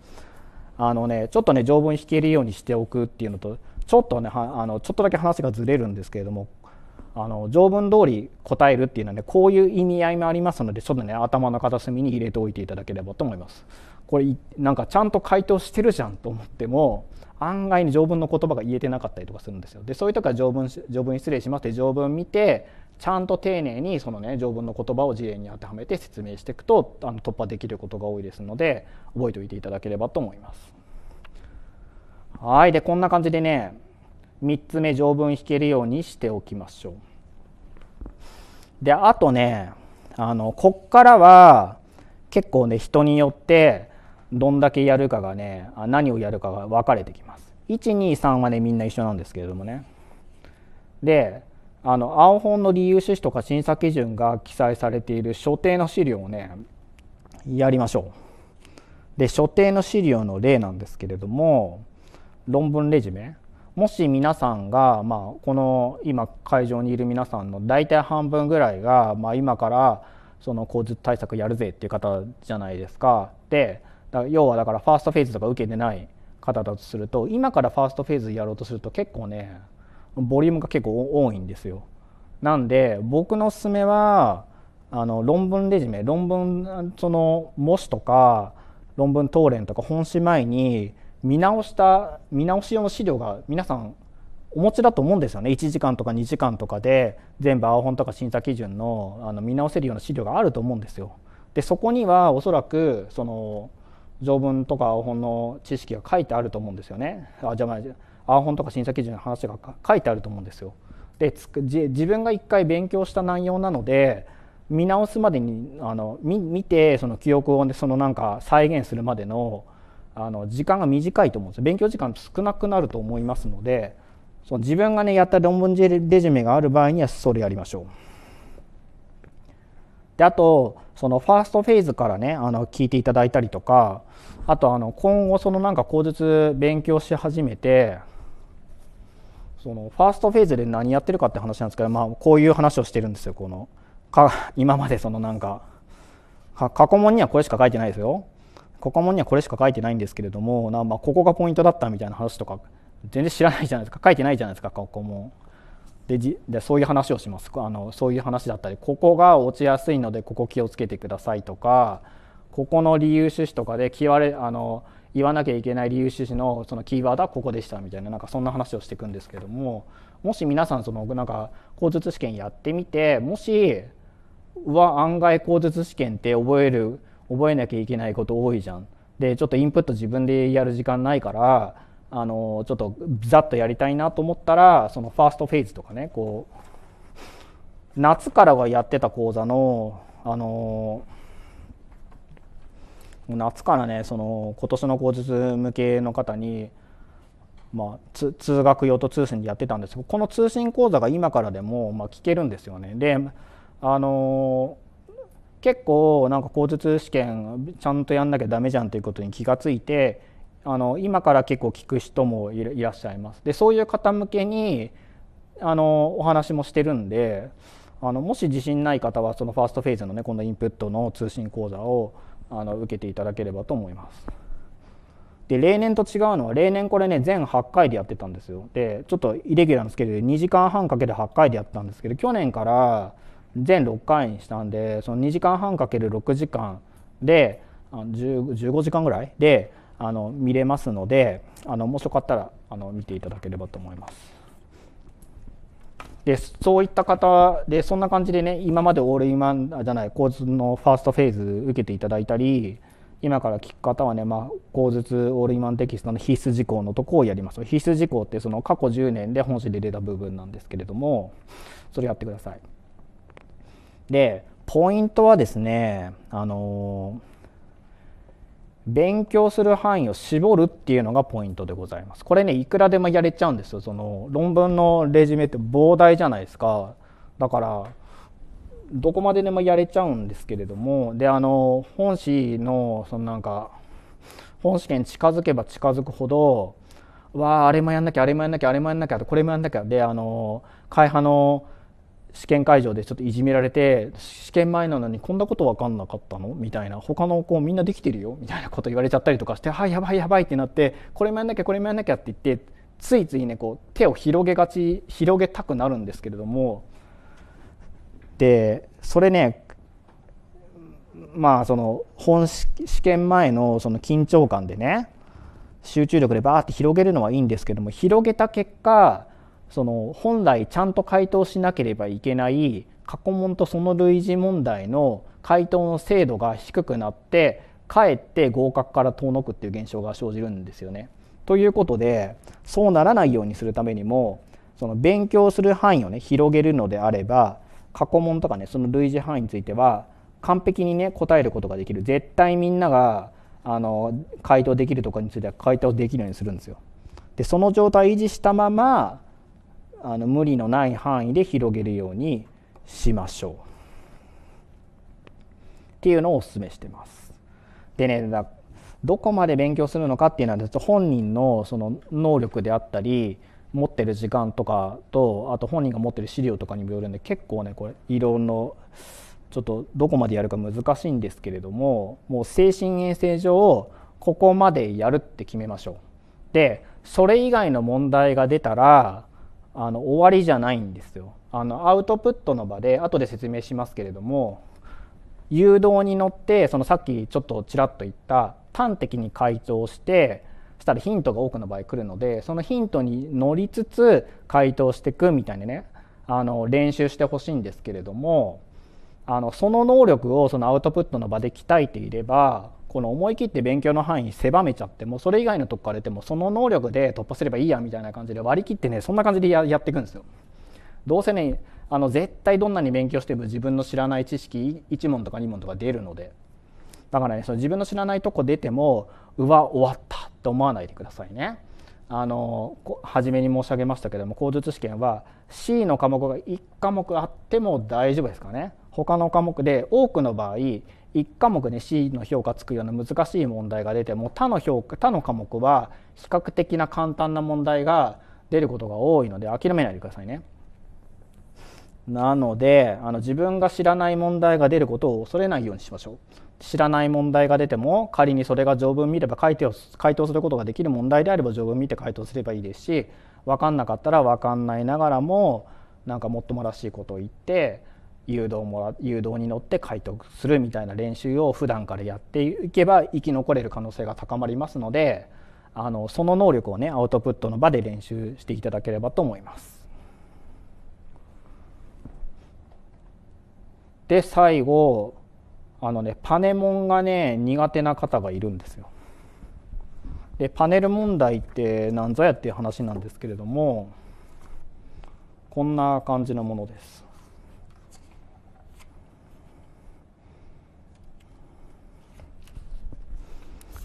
Speaker 1: あのねちょっとね条文引けるようにしておくっていうのとちょっとねあのちょっとだけ話がずれるんですけれどもあの条文通り答えるっていうのはねこういう意味合いもありますのでちょっとね頭の片隅に入れておいていただければと思います。これなんかちゃんと回答してるじゃんと思っても案外に条文の言葉が言えてなかったりとかするんですよ。でそういう時は条文条文失礼しますって条文見てちゃんと丁寧にそのね条文の言葉を事例に当てはめて説明していくとあの突破できることが多いですので覚えておいていただければと思います。はいでこんな感じでね3つ目条文引けるようにしておきましょう。であとねあのこっからは結構ね人によってどんだけやるかがね何をやるかが分かれてきます123はねみんな一緒なんですけれどもねであの青本の理由趣旨とか審査基準が記載されている所定の資料をねやりましょうで所定の資料の例なんですけれども論文レジュメもし皆さんが、まあ、この今会場にいる皆さんの大体半分ぐらいが、まあ、今からその交通対策やるぜっていう方じゃないですか。でだ要はだからファーストフェーズとか受けてない方だとすると今からファーストフェーズやろうとすると結構ねボリュームが結構多いんですよ。なんで僕のおすすめはあの論文レジュメ論文その模試とか論文答練とか本試前に見直した見直し用の資料が皆さんお持ちだと思うんですよね1時間とか2時間とかで全部青本とか審査基準のあの見直せるような資料があると思うんですよ。でそこにはおそらくその条文とかアホンの知識が書いてあると思うんですよねあじゃあアホンとか審査基準の話が書いてあると思うんですよ。で自分が一回勉強した内容なので見直すまでにあの見てその記憶を、ね、そのなんか再現するまでのあの時間が短いと思うんですよ勉強時間少なくなると思いますのでその自分がねやった論文レジュメがある場合にはそれやりましょう。であとそのファーストフェーズからねあの聞いていただいたりとかあとあの今後そのなんか口述勉強し始めてそのファーストフェーズで何やってるかって話なんですけど、まあ、こういう話をしてるんですよこのか今までそのなんか過去問にはこれしか書いてないですよ過去問にはこれしか書いてないんですけれどもな、まあ、ここがポイントだったみたいな話とか全然知らないじゃないですか書いてないじゃないですか過去問でじでそういう話をしますあのそういう話だったりここが落ちやすいのでここ気をつけてくださいとかここの理由趣旨とかで言われあの言わなきゃいけない理由趣旨のそのキーワードはここでしたみたいななんかそんな話をしていくんですけどももし皆さんそのなんか口述試験やってみてもしは案外口述試験って覚える覚えなきゃいけないこと多いじゃん。でちょっとインプット自分でやる時間ないからあのちょっとざっとやりたいなと思ったらそのファーストフェーズとかねこう夏からはやってた講座のあのー夏からねその今年の口述向けの方に、まあ、通学用と通信でやってたんですけどこの通信講座が今からでも、まあ、聞けるんですよね。であの結構なんか口述試験ちゃんとやんなきゃダメじゃんということに気がついてあの今から結構聞く人もいらっしゃいます。でそういう方向けにあのお話もしてるんであのもし自信ない方はそのファーストフェーズのねこのインプットの通信講座をあの受けていただければと思います。で例年と違うのは例年これね全8回でやってたんですよでちょっとイレギュラーのスケールで2時間半かけて8回でやったんですけど去年から全6回にしたんでその2時間半かける6時間で15時間ぐらいであの見れますのであのもしよかったらあの見ていただければと思います。でそういった方でそんな感じでね今までオールインワンじゃない交通のファーストフェーズ受けていただいたり今から聞く方はね、まあ、口述オールインワンテキストの必須事項のとこをやります必須事項ってその過去10年で本誌で出た部分なんですけれどもそれやってくださいでポイントはですねあのー勉強する範囲を絞るっていうのがポイントでございます。これね、いくらでもやれちゃうんですよ。その論文のレジュメって膨大じゃないですか。だから、どこまででもやれちゃうんですけれども、で、あの、本誌の、そのなんか、本試験近づけば近づくほど、わあ、あれもやんなきゃ、あれもやんなきゃ、あれもやんなきゃ、これもやんなきゃ、で、あの、会派の、試験会場でちょっといじめられて試験前なのにこんなこと分かんなかったのみたいな他の子みんなできてるよみたいなこと言われちゃったりとかして「はいやばいやばい」ってなってこれもやんなきゃこれもやんなきゃって言ってついついねこう手を広げがち広げたくなるんですけれどもでそれねまあその本試験前のその緊張感でね集中力でバーって広げるのはいいんですけども広げた結果その本来ちゃんと回答しなければいけない過去問とその類似問題の回答の精度が低くなってかえって合格から遠のくっていう現象が生じるんですよね。ということでそうならないようにするためにもその勉強する範囲をね広げるのであれば過去問とかねその類似範囲については完璧にね答えることができる絶対みんながあの回答できるとかについては回答できるようにするんですよ。でその状態維持したままあの無理のない範囲で広げるようにしましょうっていうのをお勧めしてます。でねどこまで勉強するのかっていうのは本人のその能力であったり持ってる時間とかとあと本人が持ってる資料とかにもよるんで結構ねこれいろんなちょっとどこまでやるか難しいんですけれどももう精神衛生上ここまでやるって決めましょう。でそれ以外の問題が出たらあの終わりじゃないんですよあのアウトプットの場で後で説明しますけれども誘導に乗ってそのさっきちょっとちらっと言った端的に回答してしたらヒントが多くの場合来るのでそのヒントに乗りつつ回答していくみたいなねあの練習してほしいんですけれどもあのその能力をそのアウトプットの場で鍛えていればこの思い切って勉強の範囲狭めちゃってもそれ以外のとこから出てもその能力で突破すればいいやみたいな感じで割り切ってねそんな感じでやっていくんですよ。どうせねあの絶対どんなに勉強しても自分の知らない知識1問とか2問とか出るのでだからねその自分の知らないとこ出てもうわ終わったって思わないでくださいね。あの初めに申し上げましたけども口述試験は C の科目が1科目あっても大丈夫ですかね他の科目で多くの場合1科目に C の評価つくような難しい問題が出ても他の評価他の科目は比較的な簡単な問題が出ることが多いので諦めないでくださいね。なのであの自分が知らない問題が出ることを恐れないようにしましょう。知らない問題が出ても仮にそれが条文見れば回答回答することができる問題であれば条文見て回答すればいいですし分かんなかったら分かんないながらもなんかもっともらしいことを言って誘導もら誘導に乗って解読するみたいな練習を普段からやっていけば生き残れる可能性が高まりますのであのその能力をねアウトプットの場で練習していただければと思います。で最後あのねパネモンがね苦手な方がいるんですよ。でパネル問題って何ぞやっていう話なんですけれどもこんな感じのものです。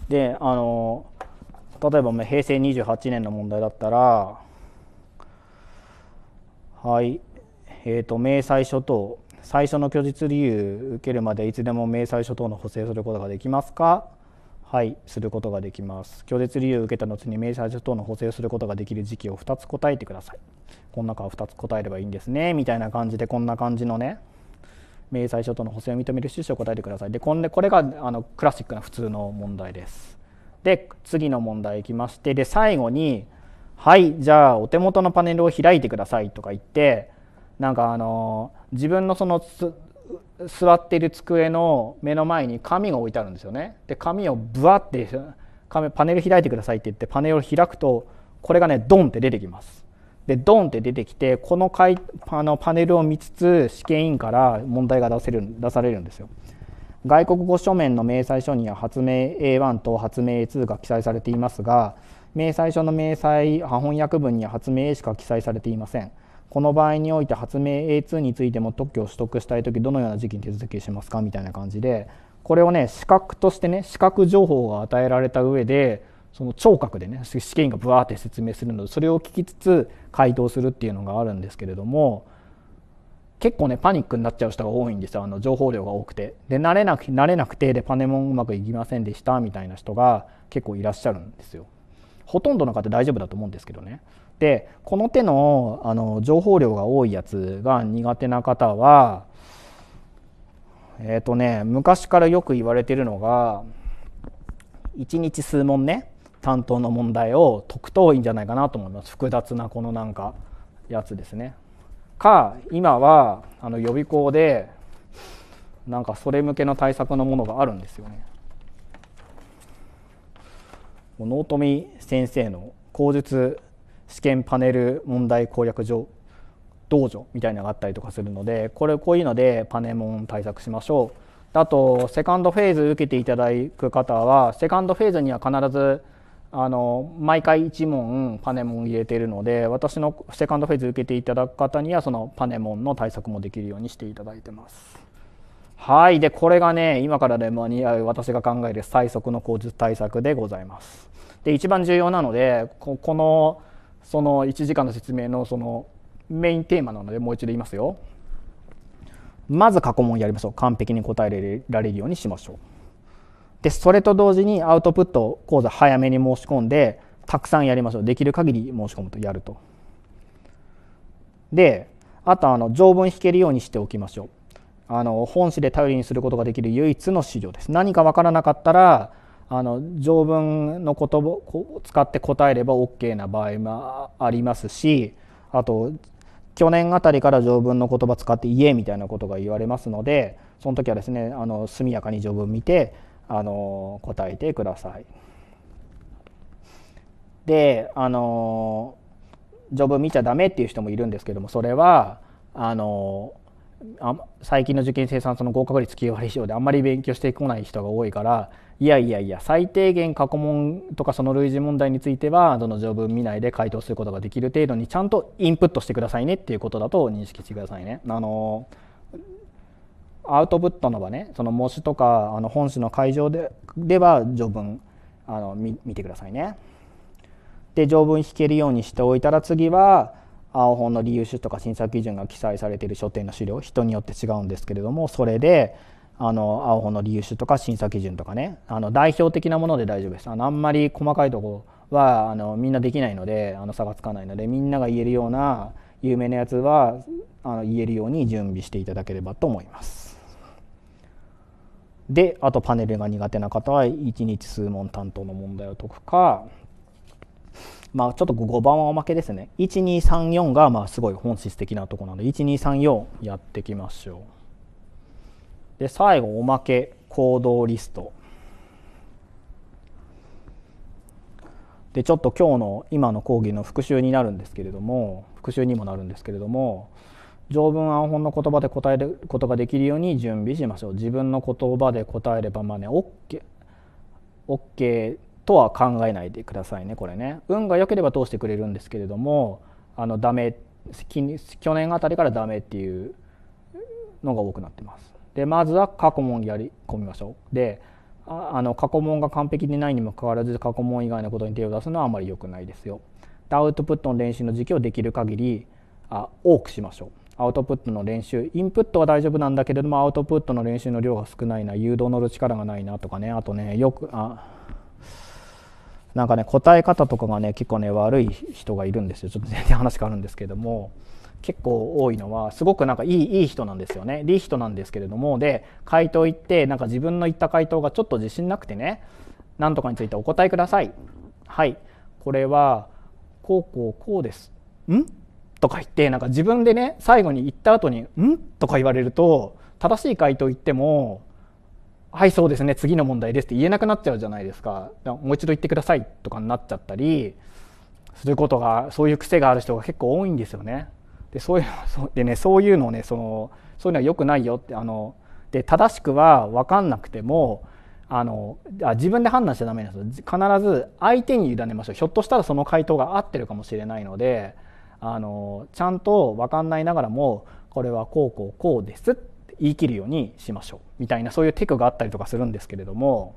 Speaker 1: であの例えば平成28年の問題だったらはいえーと、明細書等最初の虚実理由受けるまでいつでも明細書等の補正することができますかはいすることができます拒絶理由を受けた後に明細書等の補正をすることができる時期を2つ答えてくださいこの中は2つ答えればいいんですねみたいな感じでこんな感じのね明細書との補正を認める趣旨を答えてくださいでこんでこれがあのクラシックな普通の問題ですで次の問題いきましてで最後に「はいじゃあお手元のパネルを開いてください」とか言ってなんかあの自分のその座ってる机の目の前に紙が置いてあるんですよねで紙をぶわってパネル開いてくださいって言ってパネルを開くとこれがねドンって出てきますでドンって出てきてこのかいあのパネルを見つつ試験委員から問題が出せる出されるんですよ。外国語書面の明細書には発明 A1 と発明 A2 が記載されていますが明細書の明細翻訳文には発明 A しか記載されていません。この場合において発明 A2 についても特許を取得したい時どのような時期に手続きしますかみたいな感じでこれをね資格としてね資格情報が与えられた上でその聴覚でね試験員がブワーって説明するのでそれを聞きつつ回答するっていうのがあるんですけれども結構ねパニックになっちゃう人が多いんですよあの情報量が多くてで慣れなく慣れなくてでパネもうまくいきませんでしたみたいな人が結構いらっしゃるんですよほとんどの方大丈夫だと思うんですけどねでこの手のあの情報量が多いやつが苦手な方はえっ、ー、とね昔からよく言われてるのが1日数問ね担当の問題を解くといいんじゃないかなと思います複雑なこのなんかやつですね。か今はあの予備校でなんかそれ向けの対策のものがあるんですよね。納富先生の口述試験パネル問題攻略上道場みたいなのがあったりとかするのでこれこういうのでパネモン対策しましょうあとセカンドフェーズ受けていただく方はセカンドフェーズには必ずあの毎回1問パネモン入れているので私のセカンドフェーズ受けていただく方にはそのパネモンの対策もできるようにしていただいてます。はいでこれがね今からで間に合う私が考える最速の口述対策でございます。で一番重要なのでこのその1時間の説明のそのメインテーマなのでもう一度言いますよ。まず過去問やりましょう完璧に答えられるようにしましょう。で、それと同時にアウトプット講座早めに申し込んで、たくさんやりましょう。できる限り申し込むとやると。で、あとあの条文引けるようにしておきましょう。あの本誌で頼りにすることができる唯一の資料です。何か分からなかったらあの条文の言葉を使って答えれば OK な場合もありますしあと去年あたりから条文の言葉使って言えみたいなことが言われますのでその時はですねあの速やかに条文見てあの答えてください。であのジョブ見ちゃダメっていう人もいるんですけどもそれはあの最近の受験生さんその合格率9割以上であんまり勉強してこない人が多いからいやいやいや最低限過去問とかその類似問題についてはどの条文見ないで回答することができる程度にちゃんとインプットしてくださいねっていうことだと認識してくださいね。あのアウトプットの場ねその模試とかあの本誌の会場ででは序文あの見見てくださいね。で条文引けるようにしておいたら次は青本の理由書とか審査基準が記載されている書店の資料人によって違うんですけれどもそれであの青本の理由書とか審査基準とかねあの代表的なもので大丈夫ですあのあんまり細かいとこはあのみんなできないのであの差がつかないのでみんなが言えるような有名なやつはあの言えるように準備していただければと思います。であとパネルが苦手な方は1日数問担当の問題を解くかまあちょっと5番はおまけですね1234がまあすごい本質的なとこなので1234やっていきましょうで最後おまけ行動リストでちょっと今日の今の講義の復習になるんですけれども復習にもなるんですけれども条文暗本の言葉で答えることができるように準備しましょう自分の言葉で答えればまあね OK, OK とは考えないでくださいねこれね運が良ければ通してくれるんですけれどもあのダメ去年あたりからダメっていうのが多くなってますでまずは過去問やり込みましょうであの過去問が完璧でないにもかかわらず過去問以外のことに手を出すのはあまり良くないですよでアウトプットの練習の時期をできる限りあ多くしましょうアウトプットの練習インプットは大丈夫なんだけれどもアウトプットの練習の量が少ないな誘導乗る力がないなとかねあとねよくあなんかね答え方とかがね結構ね悪い人がいるんですよちょっと全然話変わるんですけども結構多いのはすごくなんかいいいい人なんですよねいい人なんですけれどもで回答行ってなんか自分の言った回答がちょっと自信なくてね何とかについてお答えくださいはいこれはこうこうこうですんとか言ってなんか自分でね最後に言った後に「ん?」とか言われると正しい回答言っても「はいそうですね次の問題です」って言えなくなっちゃうじゃないですかもう一度言ってくださいとかになっちゃったりすることがそういう癖がある人が結構多いんですよね。でそういうでねそういうのをねそのそういうのは良くないよってあので正しくは分かんなくてもあの自分で判断しちゃダメなんですよ必ず相手に委ねましょうひょっとしたらその回答が合ってるかもしれないので。あのちゃんと分かんないながらもこれはこうこうこうですって言い切るようにしましょうみたいなそういうテクがあったりとかするんですけれども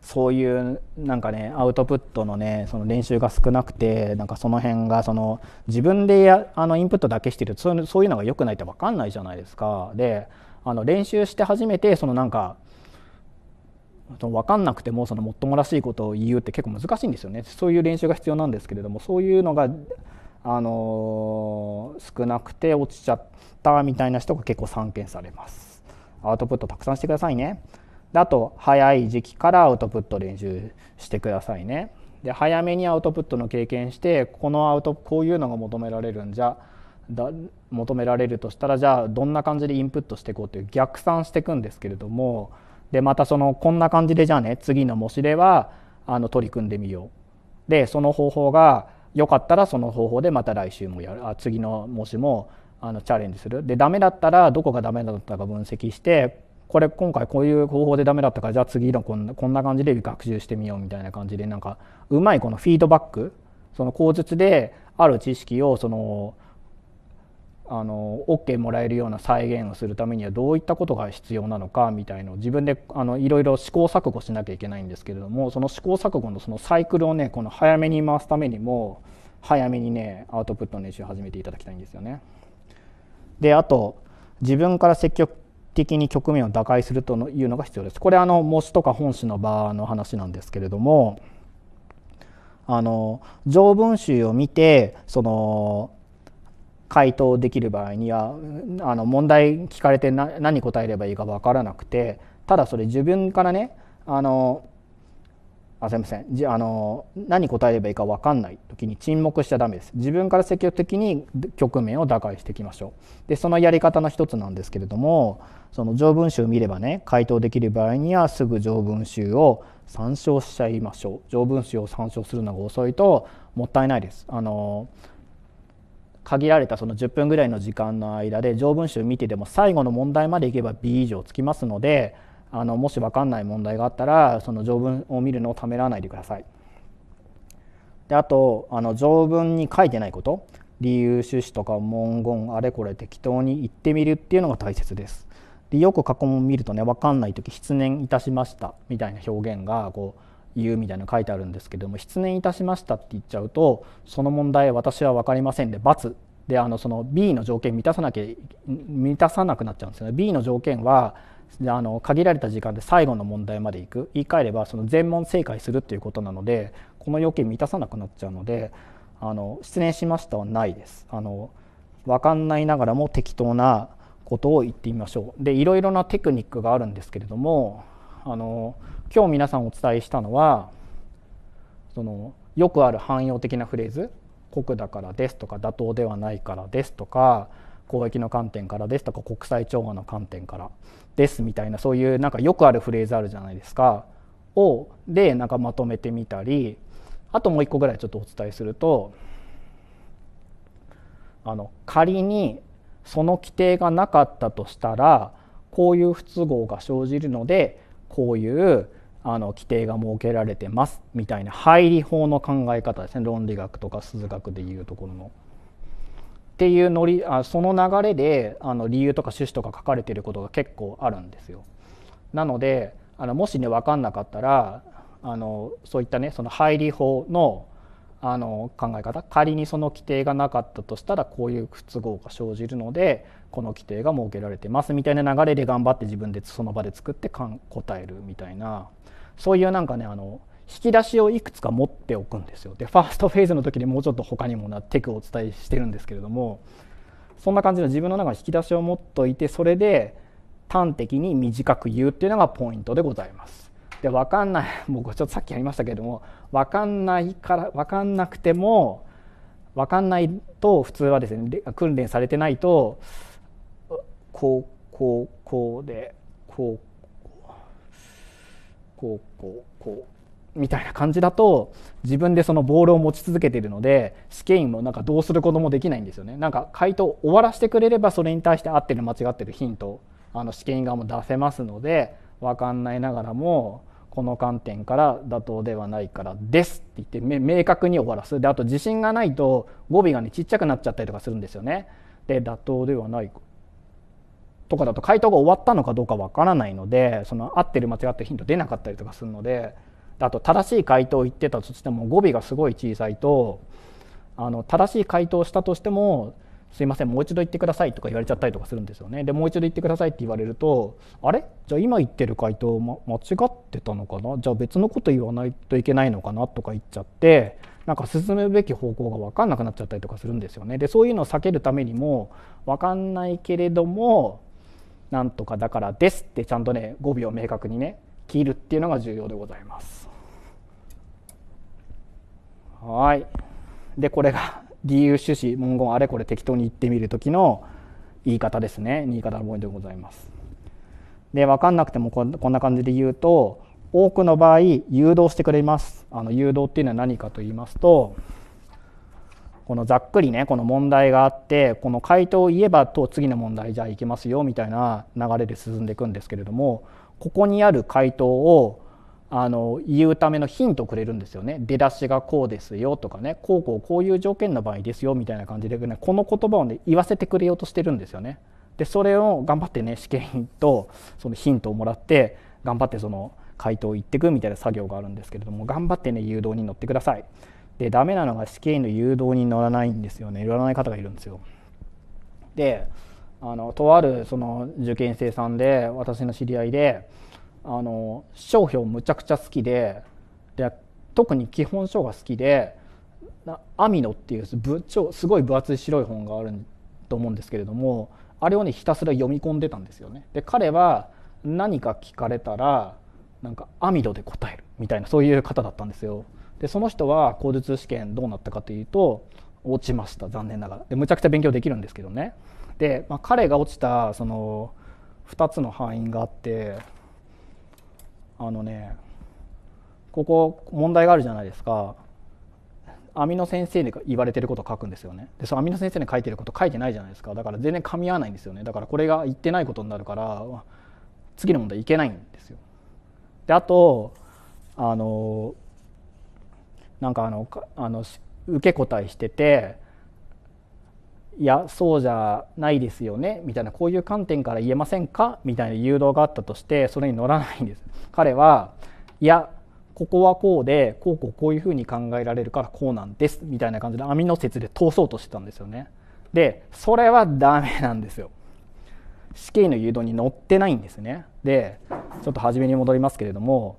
Speaker 1: そういうなんかねアウトプットのねその練習が少なくてなんかその辺がその自分でやあのインプットだけしてるとそういうのが良くないって分かんないじゃないですか。であの練習して初めてそのなんかその分かんなくてもそのもっともらしいことを言うって結構難しいんですよねそういう練習が必要なんですけれどもそういうのが、あの少なくて落ちちゃったみたいな人が結構散見されますアウトプットたくさんしてくださいねであと早い時期からアウトプット練習してくださいねで早めにアウトプットの経験してこのアウトこういうのが求められるんじゃだ求められるとしたらじゃあどんな感じでインプットしていこうという逆算していくんですけれどもでまたそのこんな感じでじゃあね次の模試ではあの取り組んでみようでその方法が良かったらその方法でまた来週もやるあ次の模試もあのチャレンジするでダメだったらどこがダメだったか分析してこれ今回こういう方法でダメだったからじゃあ次のこんなこんな感じで学習してみようみたいな感じでなんかうまいこのフィードバックその口述である知識をそのあの OK もらえるような再現をするためにはどういったことが必要なのかみたいのを自分であのいろいろ試行錯誤しなきゃいけないんですけれどもその試行錯誤のそのサイクルをねこの早めに回すためにも早めにねアウトプットの練習を始めていただきたいんですよね。であと自分から積極的に局面を打開するというのが必要です。これあの模試とか本試の場の話なんですけれどもあの条文集を見てその回答できる場合にはあの問題聞かれて何答えればいいか分からなくてただそれ自分からねあのあすいませんじあの何答えればいいか分かんない時に沈黙しちゃダメです自分から積極的に局面を打開していきましょうでそのやり方の一つなんですけれどもその条文集を見ればね回答できる場合にはすぐ条文集を参照しちゃいましょう条文集を参照するのが遅いともったいないですあの限られたその10分ぐらいの時間の間で条文集見てでも最後の問題までいけば B 以上つきますのであのもし分かんない問題があったらその条文を見るのをためらわないでください。であとあの条文に書いてないこと理由趣旨とか文言あれこれ適当に言ってみるっていうのが大切です。でよく過去問見るとね分かんない時「失念いたしました」みたいな表現がこう言うみたいな書いてあるんですけども失念いたしましたって言っちゃうとその問題私は分かりませんで×であのその B の条件満たさなきゃ満たさなくなっちゃうんですよね。B の条件はあの限られた時間で最後の問題までいく言い換えればその全問正解するっていうことなのでこの要件満たさなくなっちゃうのであの失念しましたはないです。あの分かんないながらも適当なことを言ってみましょう。でいろいろなテクニックがあるんですけれどもあの今日皆さんお伝えしたのはそのよくある汎用的なフレーズ「国だからです」とか「妥当ではないからです」とか「公益の観点からです」とか「国際調和の観点からです」みたいなそういうなんかよくあるフレーズあるじゃないですか。をでなんかまとめてみたりあともう一個ぐらいちょっとお伝えするとあの仮にその規定がなかったとしたらこういう不都合が生じるのでこういうあの規定が設けられてますみたいな配理法の考え方ですね論理学とか数学でいうところの。っていうのりあその流れであの理由とか趣旨とか書かれてることが結構あるんですよ。なのであのもしね分かんなかったらあのそういったねその配理法のあの考え方仮にその規定がなかったとしたらこういう不都合が生じるのでこの規定が設けられてますみたいな流れで頑張って自分でその場で作って答えるみたいなそういうなんかねあの引き出しをいくつか持っておくんですよでファーストフェーズの時にもうちょっと他にもなテクをお伝えしてるんですけれどもそんな感じの自分の中に引き出しを持っといてそれで端的に短く言うっていうのがポイントでございます。で分かんないも 僕ちょっとさっきやりましたけれども分かんないから分かんなくても分かんないと普通はですね訓練されてないとこうこうこうでこうこうこうこうみたいな感じだと自分でそのボールを持ち続けてるので試験員もなんかどうすることもできないんですよねなんか回答を終わらせてくれればそれに対して合ってる間違ってるヒントあの試験側も出せますので分かんないながらもこの観点から妥当ではないからですって言って明確に終わらすであと自信がないと語尾がねちっちゃくなっちゃったりとかするんですよねで妥当ではないとかだと回答が終わったのかどうかわからないのでその合ってる間違ってヒント出なかったりとかするのであと正しい回答を言ってたとしても語尾がすごい小さいとあの正しい回答をしたとしても「すいませんもう一度言ってください」とか言われちゃったりとかするんですよね。でもう一度言ってくださいって言われると「あれじゃあ今言ってる回答、間違ってたのかなじゃあ別のこと言わないといけないのかな」とか言っちゃってなんか進むべき方向が分かんなくなっちゃったりとかするんですよね。でそういうのを避けるためにも分かんないけれどもなんとかだからですってちゃんとね語尾を明確にね切るっていうのが重要でございます。はいでこれが 理由趣旨文言あれこれ適当に言ってみる時の言い方ですね言い方のポイントでございます。で分かんなくてもこんな感じで言うと多くの場合誘導してくれますあの誘導っていうのは何かと言いますとこのざっくりねこの問題があってこの回答を言えばと次の問題じゃあいきますよみたいな流れで進んでいくんですけれどもここにある回答をあの言うためのヒントくれるんですよね出だしがこうですよとかねこうこうこういう条件の場合ですよみたいな感じで、ね、この言葉をね言わせてくれようとしてるんですよね。でそれを頑張ってね試験とそのヒントをもらって頑張ってその回答を言ってくみたいな作業があるんですけれども頑張ってね誘導に乗ってください。でダメなのが試験の誘導に乗らないんですよね乗らない方がいるんですよであのとあるその受験生さんで私の知り合いであの商標むちゃくちゃ好きでで特に基本書が好きでアミノっていうぶ超すごい分厚い白い本があると思うんですけれどもあれをねひたすら読み込んでたんですよねで彼は何か聞かれたらなんかミ戸で答えるみたいなそういう方だったんですよでその人は口述試験どうなったかというと落ちました残念ながらでむちゃくちゃ勉強できるんですけどねで、まあ、彼が落ちたその2つの範囲があってあのねここ問題があるじゃないですか網野先生に言われてることを書くんですよねでその網野先生に書いてること書いてないじゃないですかだから全然噛み合わないんですよねだからこれが言ってないことになるから次の問題いけないんですよであとあのなんかあのあの受け答えしてていやそうじゃないですよねみたいなこういう観点から言えませんかみたいな誘導があったとしてそれに乗らないんです彼はいやここはこうでこうこうこういうふうに考えられるからこうなんですみたいな感じで網の説で通そうとしてたんですよねでそれはダメなんですよ死刑の誘導に乗ってないんですねでちょっと初めに戻りますけれども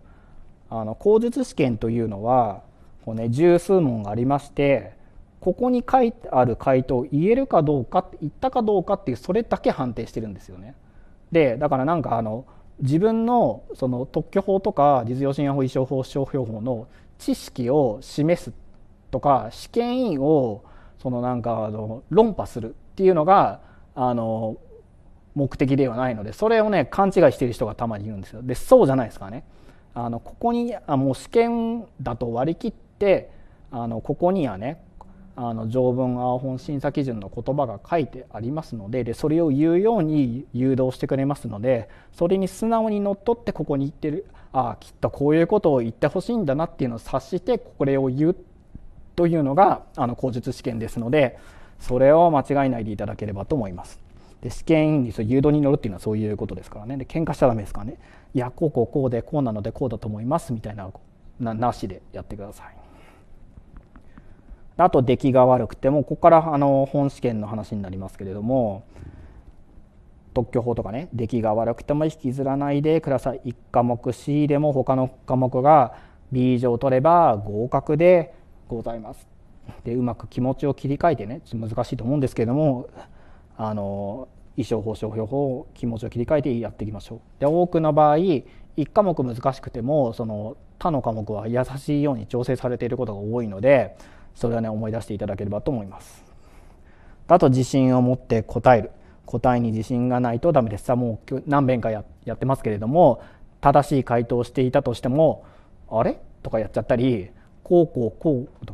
Speaker 1: あの口述試験というのはこうね十数問がありましてここに書いてある回答を言えるかどうか言ったかどうかっていうそれだけ判定してるんですよね。でだからなんかあの自分のその特許法とか実用信用法意証法商標法の知識を示すとか試験員をそのなんかあの論破するっていうのがあの目的ではないのでそれをね勘違いしてる人がたまにいるんですよ。でそうじゃないですかね。あのここにあもう試験だと割り切っててあのここにはねあの条文アーホン審査基準の言葉が書いてありますのででそれを言うように誘導してくれますのでそれに素直にのっとってここに言ってるああきっとこういうことを言ってほしいんだなっていうのを察してこれを言うというのがあの口述試験ですのでそれを間違えないでいただければと思います。で試験員にそ誘導に乗るっていうのはそういうことですからねで喧嘩しちゃダメですからねいやこうこうこうでこうなのでこうだと思いますみたいななしでやってください。あと出来が悪くてもここからあの本試験の話になりますけれども特許法とかね出来が悪くても引きずらないでください1科目 C でも他の科目が B 以上取れば合格でございますでうまく気持ちを切り替えてね難しいと思うんですけれどもあの衣装法商標法気持ちを切り替えてやっていきましょうで多くの場合1科目難しくてもその他の科目は優しいように調整されていることが多いのでそれはね思い出していただければと思いますあと自信を持って答える答えに自信がないとダメですさあもう何遍かやってますけれども正しい回答をしていたとしてもあれとかやっちゃったりこうこうこうと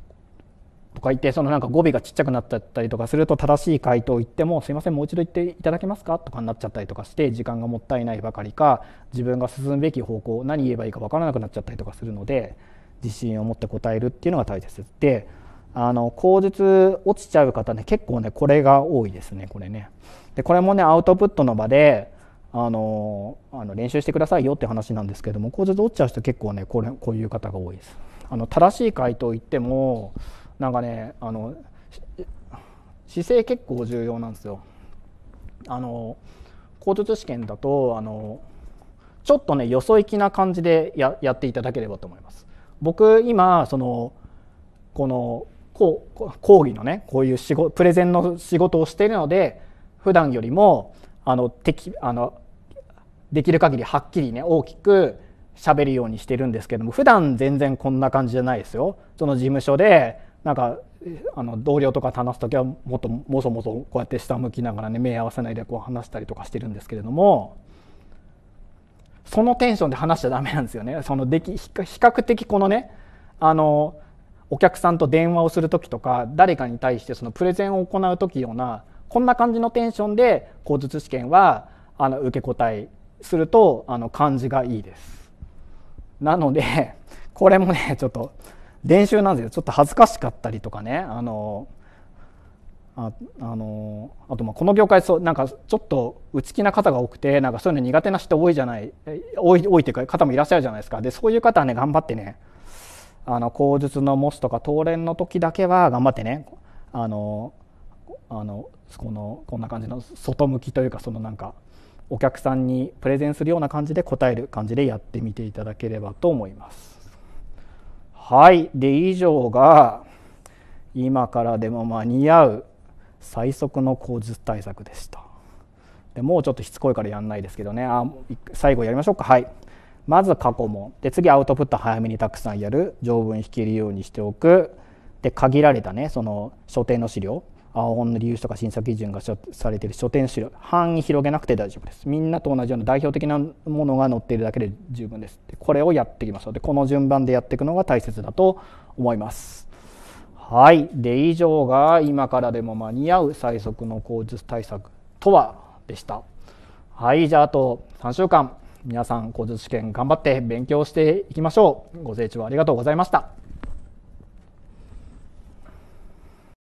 Speaker 1: か言ってそのなんか語尾がちっちゃくなっちゃったりとかすると正しい回答を言っても「すいませんもう一度言っていただけますか?」とかになっちゃったりとかして時間がもったいないばかりか自分が進むべき方向何言えばいいか分からなくなっちゃったりとかするので自信を持って答えるっていうのが大切であの口述落ちちゃう方ね結構ねこれが多いですねこれね。でこれもねアウトプットの場であのあの練習してくださいよって話なんですけども口述落ちちゃう人結構ねこれこういう方が多いです。あの正しい回答言ってもなんかねあの姿勢結構重要なんですよ。あの口述試験だとあのちょっとねよそ行きな感じでややっていただければと思います。僕今そのこのこう講義のねこういう仕事プレゼンの仕事をしているので普段よりもあのきあのできる限りはっきりね大きく喋るようにしてるんですけども普段全然こんな感じじゃないですよ。その事務所でなんかあの同僚とか話す時はもっともそもそこうやって下向きながらね目合わせないでこう話したりとかしてるんですけれどもそのテンションで話しちゃダメなんですよね。そのでき比較的このねあのお客さんと電話をする時とか誰かに対してそのプレゼンを行う時ようなこんな感じのテンションで口述試験はあの受け答えするとあの感じがいいです。なので これもねちょっと練習なんですよちょっと恥ずかしかったりとかねあのああのあとまあこの業界そうなんかちょっと内気な方が多くてなんかそういうの苦手な人多いじゃない多い多いっていうか方もいらっしゃるじゃないですかでそういう方はね頑張ってねあの口述のモスとか当連の時だけは頑張ってねあのあのこのこんな感じの外向きというかそのなんかお客さんにプレゼンするような感じで答える感じでやってみていただければと思います。はいで以上が今からでも間に合う最速の口述対策でした。でもうちょっとしつこいからやんないですけどねあ最後やりましょうかはい。まず過去問で次アウトプット早めにたくさんやる条文引けるようにしておくで限られたねその書店の資料青本の理由とか審査基準がされている書店資料範囲広げなくて大丈夫ですみんなと同じような代表的なものが載っているだけで十分ですでこれをやっていきましょうでこの順番でやっていくのが大切だと思いますはいで以上が今からでも間に合う最速の口述対策とはでしたはいじゃああと3週間皆さん、口述試験頑張って勉強していきましょう。ご清聴ありがとうございました。